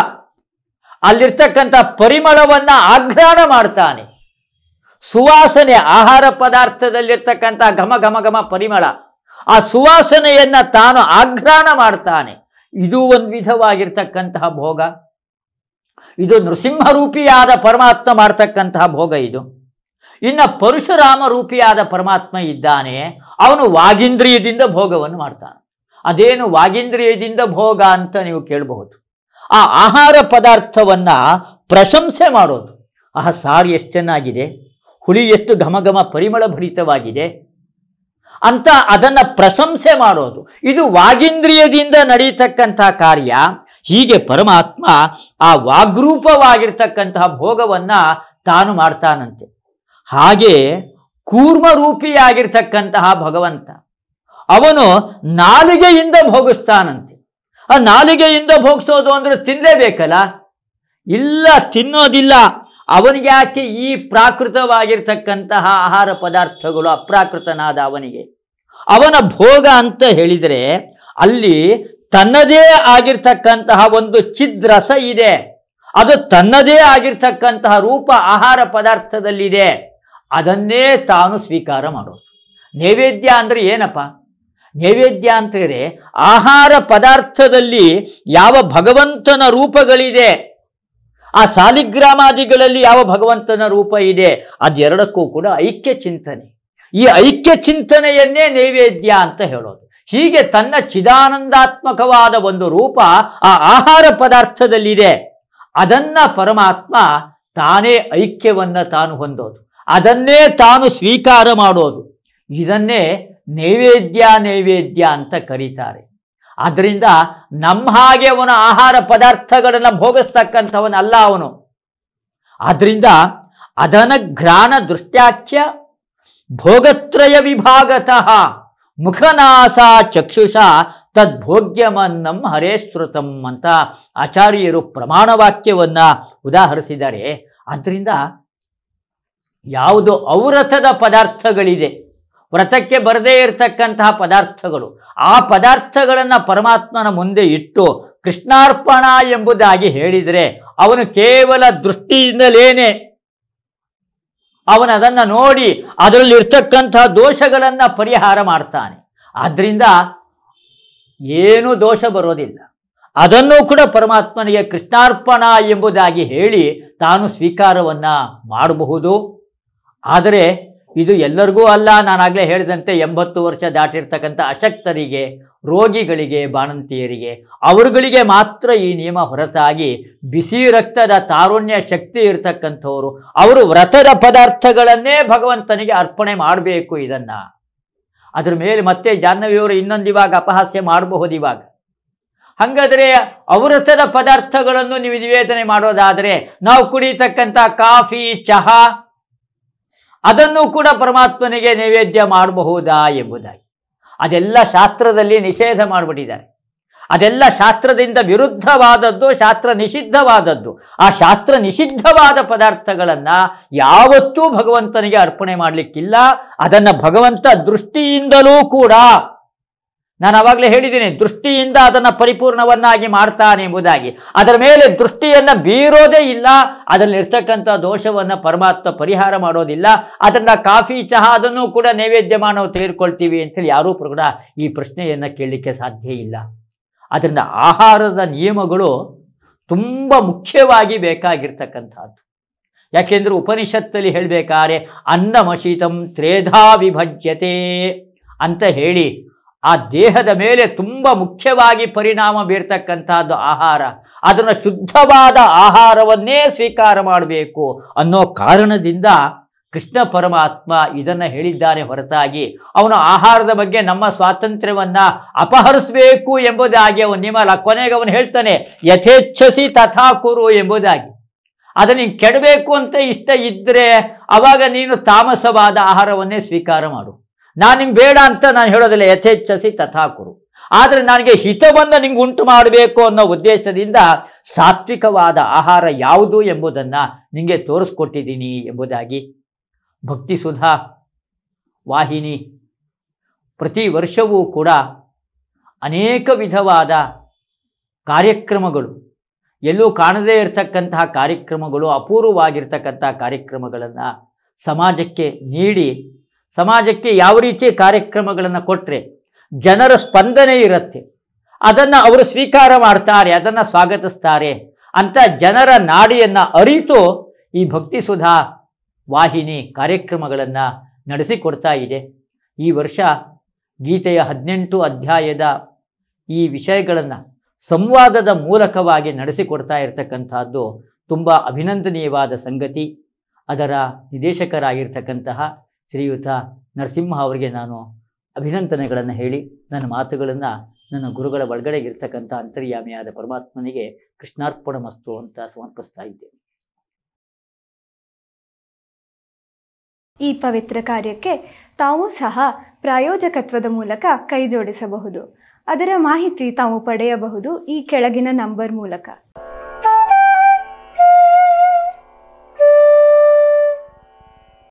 ಅಲ್ಲಿರ್ತಕ್ಕಂಥ ಪರಿಮಳವನ್ನು ಆಘ್ರಾಣ ಮಾಡ್ತಾನೆ ಸುವಾಸನೆ ಆಹಾರ ಪದಾರ್ಥದಲ್ಲಿರ್ತಕ್ಕಂಥ ಘಮ ಘಮ ಘಮ ಪರಿಮಳ ಆ ಸುವಾಸನೆಯನ್ನ ತಾನು ಆಘ್ರಾಣ ಮಾಡ್ತಾನೆ ಇದು ಒಂದು ವಿಧವಾಗಿರ್ತಕ್ಕಂತಹ ಭೋಗ ಇದು ನೃಸಿಂಹರೂಪಿಯಾದ ಪರಮಾತ್ಮ ಮಾಡ್ತಕ್ಕಂತಹ ಭೋಗ ಇದು ಇನ್ನು ಪರಶುರಾಮ ರೂಪಿಯಾದ ಪರಮಾತ್ಮ ಇದ್ದಾನೆ ಅವನು ವಾಗೀಂದ್ರಿಯದಿಂದ ಭೋಗವನ್ನು ಮಾಡ್ತಾನೆ ಅದೇನು ವಾಗೀಂದ್ರಿಯದಿಂದ ಭೋಗ ಅಂತ ನೀವು ಕೇಳಬಹುದು ಆ ಆಹಾರ ಪದಾರ್ಥವನ್ನು ಪ್ರಶಂಸೆ ಮಾಡೋದು ಆ ಸಾರು ಎಷ್ಟು ಚೆನ್ನಾಗಿದೆ ಹುಳಿ ಎಷ್ಟು ಘಮಘಮ ಪರಿಮಳ ಭರಿತವಾಗಿದೆ ಅಂತ ಅದನ್ನು ಪ್ರಶಂಸೆ ಮಾಡೋದು ಇದು ವಾಗೇಂದ್ರಿಯದಿಂದ ನಡೀತಕ್ಕಂಥ ಕಾರ್ಯ ಹೀಗೆ ಪರಮಾತ್ಮ ಆ ವಾಗ್ರೂಪವಾಗಿರ್ತಕ್ಕಂತಹ ಭೋಗವನ್ನು ತಾನು ಮಾಡ್ತಾನಂತೆ ಹಾಗೆ ಕೂರ್ಮರೂಪಿಯಾಗಿರ್ತಕ್ಕಂತಹ ಭಗವಂತ ಅವನು ನಾಲಿಗೆಯಿಂದ ಭೋಗಿಸ್ತಾನಂತೆ ಆ ನಾಲಿಗೆಯಿಂದ ಭೋಗಿಸೋದು ಅಂದರೆ ತಿನ್ನಲೇಬೇಕಲ್ಲ ಇಲ್ಲ ತಿನ್ನೋದಿಲ್ಲ ಅವನಿಗೆ ಯಾಕೆ ಈ ಪ್ರಾಕೃತವಾಗಿರ್ತಕ್ಕಂತಹ ಆಹಾರ ಪದಾರ್ಥಗಳು ಅಪ್ರಾಕೃತನಾದ ಅವನಿಗೆ ಅವನ ಭೋಗ ಅಂತ ಹೇಳಿದರೆ ಅಲ್ಲಿ ತನ್ನದೇ ಆಗಿರ್ತಕ್ಕಂತಹ ಒಂದು ಚಿದ್ರಸ ಇದೆ ಅದು ತನ್ನದೇ ಆಗಿರ್ತಕ್ಕಂತಹ ರೂಪ ಆಹಾರ ಪದಾರ್ಥದಲ್ಲಿದೆ ಅದನ್ನೇ ತಾನು ಸ್ವೀಕಾರ ಮಾಡೋದು ನೈವೇದ್ಯ ಅಂದರೆ ಏನಪ್ಪ ನೈವೇದ್ಯ ಅಂತ ಹೇಳಿದ್ರೆ ಆಹಾರ ಪದಾರ್ಥದಲ್ಲಿ ಯಾವ ಭಗವಂತನ ರೂಪಗಳಿದೆ ಆ ಸಾಲಿಗ್ರಾಮಾದಿಗಳಲ್ಲಿ ಯಾವ ಭಗವಂತನ ರೂಪ ಇದೆ ಅದೆರಡಕ್ಕೂ ಕೂಡ ಐಕ್ಯ ಚಿಂತನೆ ಈ ಐಕ್ಯ ಚಿಂತನೆಯನ್ನೇ ನೈವೇದ್ಯ ಅಂತ ಹೇಳೋದು ಹೀಗೆ ತನ್ನ ಚಿದಾನಂದಾತ್ಮಕವಾದ ಒಂದು ರೂಪ ಆ ಆಹಾರ ಪದಾರ್ಥದಲ್ಲಿದೆ ಅದನ್ನ ಪರಮಾತ್ಮ ತಾನೇ ಐಕ್ಯವನ್ನ ತಾನು ಹೊಂದೋದು ಅದನ್ನೇ ತಾನು ಸ್ವೀಕಾರ ಮಾಡೋದು ಇದನ್ನೇ ನೈವೇದ್ಯ ನೈವೇದ್ಯ ಅಂತ ಕರೀತಾರೆ ಆದ್ದರಿಂದ ನಮ್ಮ ಹಾಗೆ ಅವನ ಆಹಾರ ಪದಾರ್ಥಗಳನ್ನು ಭೋಗಿಸ್ತಕ್ಕಂಥವನಲ್ಲ ಅವನು ಆದ್ದರಿಂದ ಅದನ ಘ್ರಾಣ ದೃಷ್ಟ್ಯಾಖ್ಯ ಭೋಗತ್ರಯ ವಿಭಾಗತಃ ಮುಖನಾಸ ಚಕ್ಷುಷ ತದ್ಭೋಗ್ಯಮನ್ನಂ ಹರೇಶ್ರುತಂ ಅಂತ ಆಚಾರ್ಯರು ಪ್ರಮಾಣವಾಕ್ಯವನ್ನು ಉದಾಹರಿಸಿದ್ದಾರೆ ಆದ್ದರಿಂದ ಯಾವುದು ಔರಥದ ಪದಾರ್ಥಗಳಿದೆ ವ್ರತಕ್ಕೆ ಬರದೇ ಇರತಕ್ಕಂತಹ ಪದಾರ್ಥಗಳು ಆ ಪದಾರ್ಥಗಳನ್ನು ಪರಮಾತ್ಮನ ಮುಂದೆ ಇಟ್ಟು ಕೃಷ್ಣಾರ್ಪಣ ಎಂಬುದಾಗಿ ಹೇಳಿದರೆ ಅವನು ಕೇವಲ ದೃಷ್ಟಿಯಿಂದಲೇನೆ ಅವನದನ್ನು ನೋಡಿ ಅದರಲ್ಲಿರ್ತಕ್ಕಂತಹ ದೋಷಗಳನ್ನು ಪರಿಹಾರ ಮಾಡ್ತಾನೆ ಆದ್ದರಿಂದ ಏನೂ ದೋಷ ಬರೋದಿಲ್ಲ ಅದನ್ನು ಕೂಡ ಪರಮಾತ್ಮನಿಗೆ ಕೃಷ್ಣಾರ್ಪಣ ಎಂಬುದಾಗಿ ಹೇಳಿ ತಾನು ಸ್ವೀಕಾರವನ್ನು ಮಾಡಬಹುದು ಆದರೆ ಇದು ಎಲ್ಲರಿಗೂ ಅಲ್ಲ ನಾನಾಗಲೇ ಹೇಳಿದಂತೆ ಎಂಬತ್ತು ವರ್ಷ ದಾಟಿರ್ತಕ್ಕಂಥ ಅಶಕ್ತರಿಗೆ ರೋಗಿಗಳಿಗೆ ಬಾಣಂತಿಯರಿಗೆ ಅವರುಗಳಿಗೆ ಮಾತ್ರ ಈ ನಿಯಮ ಹೊರತಾಗಿ ಬಿಸಿ ರಕ್ತದ ತಾರುಣ್ಯ ಶಕ್ತಿ ಇರತಕ್ಕಂಥವರು ಅವರು ವ್ರತದ ಪದಾರ್ಥಗಳನ್ನೇ ಭಗವಂತನಿಗೆ ಅರ್ಪಣೆ ಮಾಡಬೇಕು ಇದನ್ನು ಅದ್ರ ಮೇಲೆ ಮತ್ತೆ ಜಾಹ್ನವಿಯವರು ಇನ್ನೊಂದು ಇವಾಗ ಅಪಹಾಸ್ಯ ಮಾಡಬಹುದು ಇವಾಗ ಹಾಗಾದರೆ ಅವ್ರತದ ಪದಾರ್ಥಗಳನ್ನು ನೀವು ನಿವೇದನೆ ಮಾಡೋದಾದರೆ ನಾವು ಕುಡಿಯತಕ್ಕಂಥ ಕಾಫಿ ಚಹಾ ಅದನ್ನು ಕೂಡ ಪರಮಾತ್ಮನಿಗೆ ನೈವೇದ್ಯ ಮಾಡಬಹುದಾ ಎಂಬುದಾಗಿ ಅದೆಲ್ಲ ಶಾಸ್ತ್ರದಲ್ಲಿ ನಿಷೇಧ ಮಾಡಿಬಿಟ್ಟಿದ್ದಾರೆ ಅದೆಲ್ಲ ಶಾಸ್ತ್ರದಿಂದ ವಿರುದ್ಧವಾದದ್ದು ಶಾಸ್ತ್ರ ನಿಷಿದ್ಧವಾದದ್ದು ಆ ಶಾಸ್ತ್ರ ನಿಷಿದ್ಧವಾದ ಪದಾರ್ಥಗಳನ್ನು ಯಾವತ್ತೂ ಭಗವಂತನಿಗೆ ಅರ್ಪಣೆ ಮಾಡಲಿಕ್ಕಿಲ್ಲ ಅದನ್ನು ಭಗವಂತ ದೃಷ್ಟಿಯಿಂದಲೂ ಕೂಡ ನಾನು ಆವಾಗಲೇ ಹೇಳಿದ್ದೀನಿ ದೃಷ್ಟಿಯಿಂದ ಅದನ್ನು ಪರಿಪೂರ್ಣವನ್ನಾಗಿ ಮಾಡ್ತಾನೆ ಎಂಬುದಾಗಿ ಅದರ ಮೇಲೆ ದೃಷ್ಟಿಯನ್ನು ಬೀರೋದೇ ಇಲ್ಲ ಅದರಲ್ಲಿರ್ತಕ್ಕಂಥ ದೋಷವನ್ನು ಪರಮಾತ್ಮ ಪರಿಹಾರ ಮಾಡೋದಿಲ್ಲ ಅದನ್ನು ಕಾಫಿ ಚಹಾ ಅದನ್ನು ಕೂಡ ನೈವೇದ್ಯಮಾನವ ನಾವು ತೆಗೆದುಕೊಳ್ತೀವಿ ಅಂತೇಳಿ ಯಾರೂ ಕೂಡ ಈ ಪ್ರಶ್ನೆಯನ್ನು ಕೇಳಲಿಕ್ಕೆ ಸಾಧ್ಯ ಇಲ್ಲ ಅದರಿಂದ ಆಹಾರದ ನಿಯಮಗಳು ತುಂಬ ಮುಖ್ಯವಾಗಿ ಬೇಕಾಗಿರ್ತಕ್ಕಂಥದ್ದು ಯಾಕೆಂದರೆ ಉಪನಿಷತ್ತಲ್ಲಿ ಹೇಳಬೇಕಾದ್ರೆ ಅನ್ನಮಶೀತಂ ತ್ರೇಧಾ ವಿಭಜ್ಯತೆ ಅಂತ ಹೇಳಿ ಆ ದೇಹದ ಮೇಲೆ ತುಂಬ ಮುಖ್ಯವಾಗಿ ಪರಿಣಾಮ ಬೀರ್ತಕ್ಕಂಥದ್ದು ಆಹಾರ ಅದನ್ನು ಶುದ್ಧವಾದ ಆಹಾರವನ್ನೇ ಸ್ವೀಕಾರ ಮಾಡಬೇಕು ಅನ್ನೋ ಕಾರಣದಿಂದ ಕೃಷ್ಣ ಪರಮಾತ್ಮ ಇದನ್ನು ಹೇಳಿದ್ದಾನೆ ಹೊರತಾಗಿ ಅವನು ಆಹಾರದ ಬಗ್ಗೆ ನಮ್ಮ ಸ್ವಾತಂತ್ರ್ಯವನ್ನು ಅಪಹರಿಸಬೇಕು ಎಂಬುದಾಗಿ ಅವನು ನಿಮಲ ಕೊನೆಗೆ ಅವನು ಹೇಳ್ತಾನೆ ಯಥೇಚ್ಛಸಿ ತಥಾ ಕುರು ಎಂಬುದಾಗಿ ಅದನ್ನು ನೀನು ಕೆಡಬೇಕು ಅಂತ ಇಷ್ಟ ಇದ್ದರೆ ಅವಾಗ ನೀನು ತಾಮಸವಾದ ಆಹಾರವನ್ನೇ ಸ್ವೀಕಾರ ಮಾಡು ನಾನು ನಿಂಗೆ ಬೇಡ ಅಂತ ನಾನು ಹೇಳೋದಿಲ್ಲ ಯಥೇಚ್ಛಸಿ ತಥಾಕುರು ಆದರೆ ನನಗೆ ಹಿತವನ್ನು ನಿಂಗೆ ಉಂಟು ಮಾಡಬೇಕು ಅನ್ನೋ ಉದ್ದೇಶದಿಂದ ಸಾತ್ವಿಕವಾದ ಆಹಾರ ಯಾವುದು ಎಂಬುದನ್ನು ನಿಮಗೆ ತೋರಿಸ್ಕೊಟ್ಟಿದ್ದೀನಿ ಎಂಬುದಾಗಿ ಭಕ್ತಿ ಸುಧಾ ವಾಹಿನಿ ಪ್ರತಿ ವರ್ಷವೂ ಕೂಡ ಅನೇಕ ವಿಧವಾದ ಕಾರ್ಯಕ್ರಮಗಳು ಎಲ್ಲೂ ಕಾಣದೇ ಇರತಕ್ಕಂತಹ ಕಾರ್ಯಕ್ರಮಗಳು ಅಪೂರ್ವವಾಗಿರ್ತಕ್ಕಂಥ ಕಾರ್ಯಕ್ರಮಗಳನ್ನು ಸಮಾಜಕ್ಕೆ ನೀಡಿ ಸಮಾಜಕ್ಕೆ ಯಾವ ರೀತಿ ಕಾರ್ಯಕ್ರಮಗಳನ್ನು ಕೊಟ್ಟರೆ ಜನರ ಸ್ಪಂದನೆ ಇರುತ್ತೆ ಅದನ್ನು ಅವರು ಸ್ವೀಕಾರ ಮಾಡ್ತಾರೆ ಅದನ್ನು ಸ್ವಾಗತಿಸ್ತಾರೆ ಅಂತ ಜನರ ನಾಡಿಯನ್ನು ಅರಿತು ಈ ಭಕ್ತಿ ಸುಧಾ ವಾಹಿನಿ ಕಾರ್ಯಕ್ರಮಗಳನ್ನು ನಡೆಸಿಕೊಡ್ತಾ ಇದೆ ಈ ವರ್ಷ ಗೀತೆಯ ಹದಿನೆಂಟು ಅಧ್ಯಾಯದ ಈ ವಿಷಯಗಳನ್ನು ಸಂವಾದದ ಮೂಲಕವಾಗಿ ನಡೆಸಿಕೊಡ್ತಾ ಇರತಕ್ಕಂಥದ್ದು ತುಂಬ ಅಭಿನಂದನೀಯವಾದ ಸಂಗತಿ ಅದರ ನಿರ್ದೇಶಕರಾಗಿರ್ತಕ್ಕಂತಹ ಶ್ರೀಯುತ ನರಸಿಂಹ ಅವರಿಗೆ ನಾನು ಅಭಿನಂದನೆಗಳನ್ನು ಹೇಳಿ ನನ್ನ ಮಾತುಗಳನ್ನು ನನ್ನ ಗುರುಗಳ ಒಳಗಡೆಗಿರ್ತಕ್ಕಂಥ ಅಂತರ್ಯಾಮಿಯಾದ ಪರಮಾತ್ಮನಿಗೆ ಕೃಷ್ಣಾರ್ಪಣ ಮಸ್ತು ಅಂತ ಸಮರ್ಪಿಸ್ತಾ ಇದ್ದೇನೆ ಈ ಪವಿತ್ರ ಕಾರ್ಯಕ್ಕೆ ತಾವು ಸಹ ಪ್ರಾಯೋಜಕತ್ವದ ಮೂಲಕ ಕೈಜೋಡಿಸಬಹುದು ಅದರ ಮಾಹಿತಿ ತಾವು ಪಡೆಯಬಹುದು ಈ ಕೆಳಗಿನ ನಂಬರ್ ಮೂಲಕ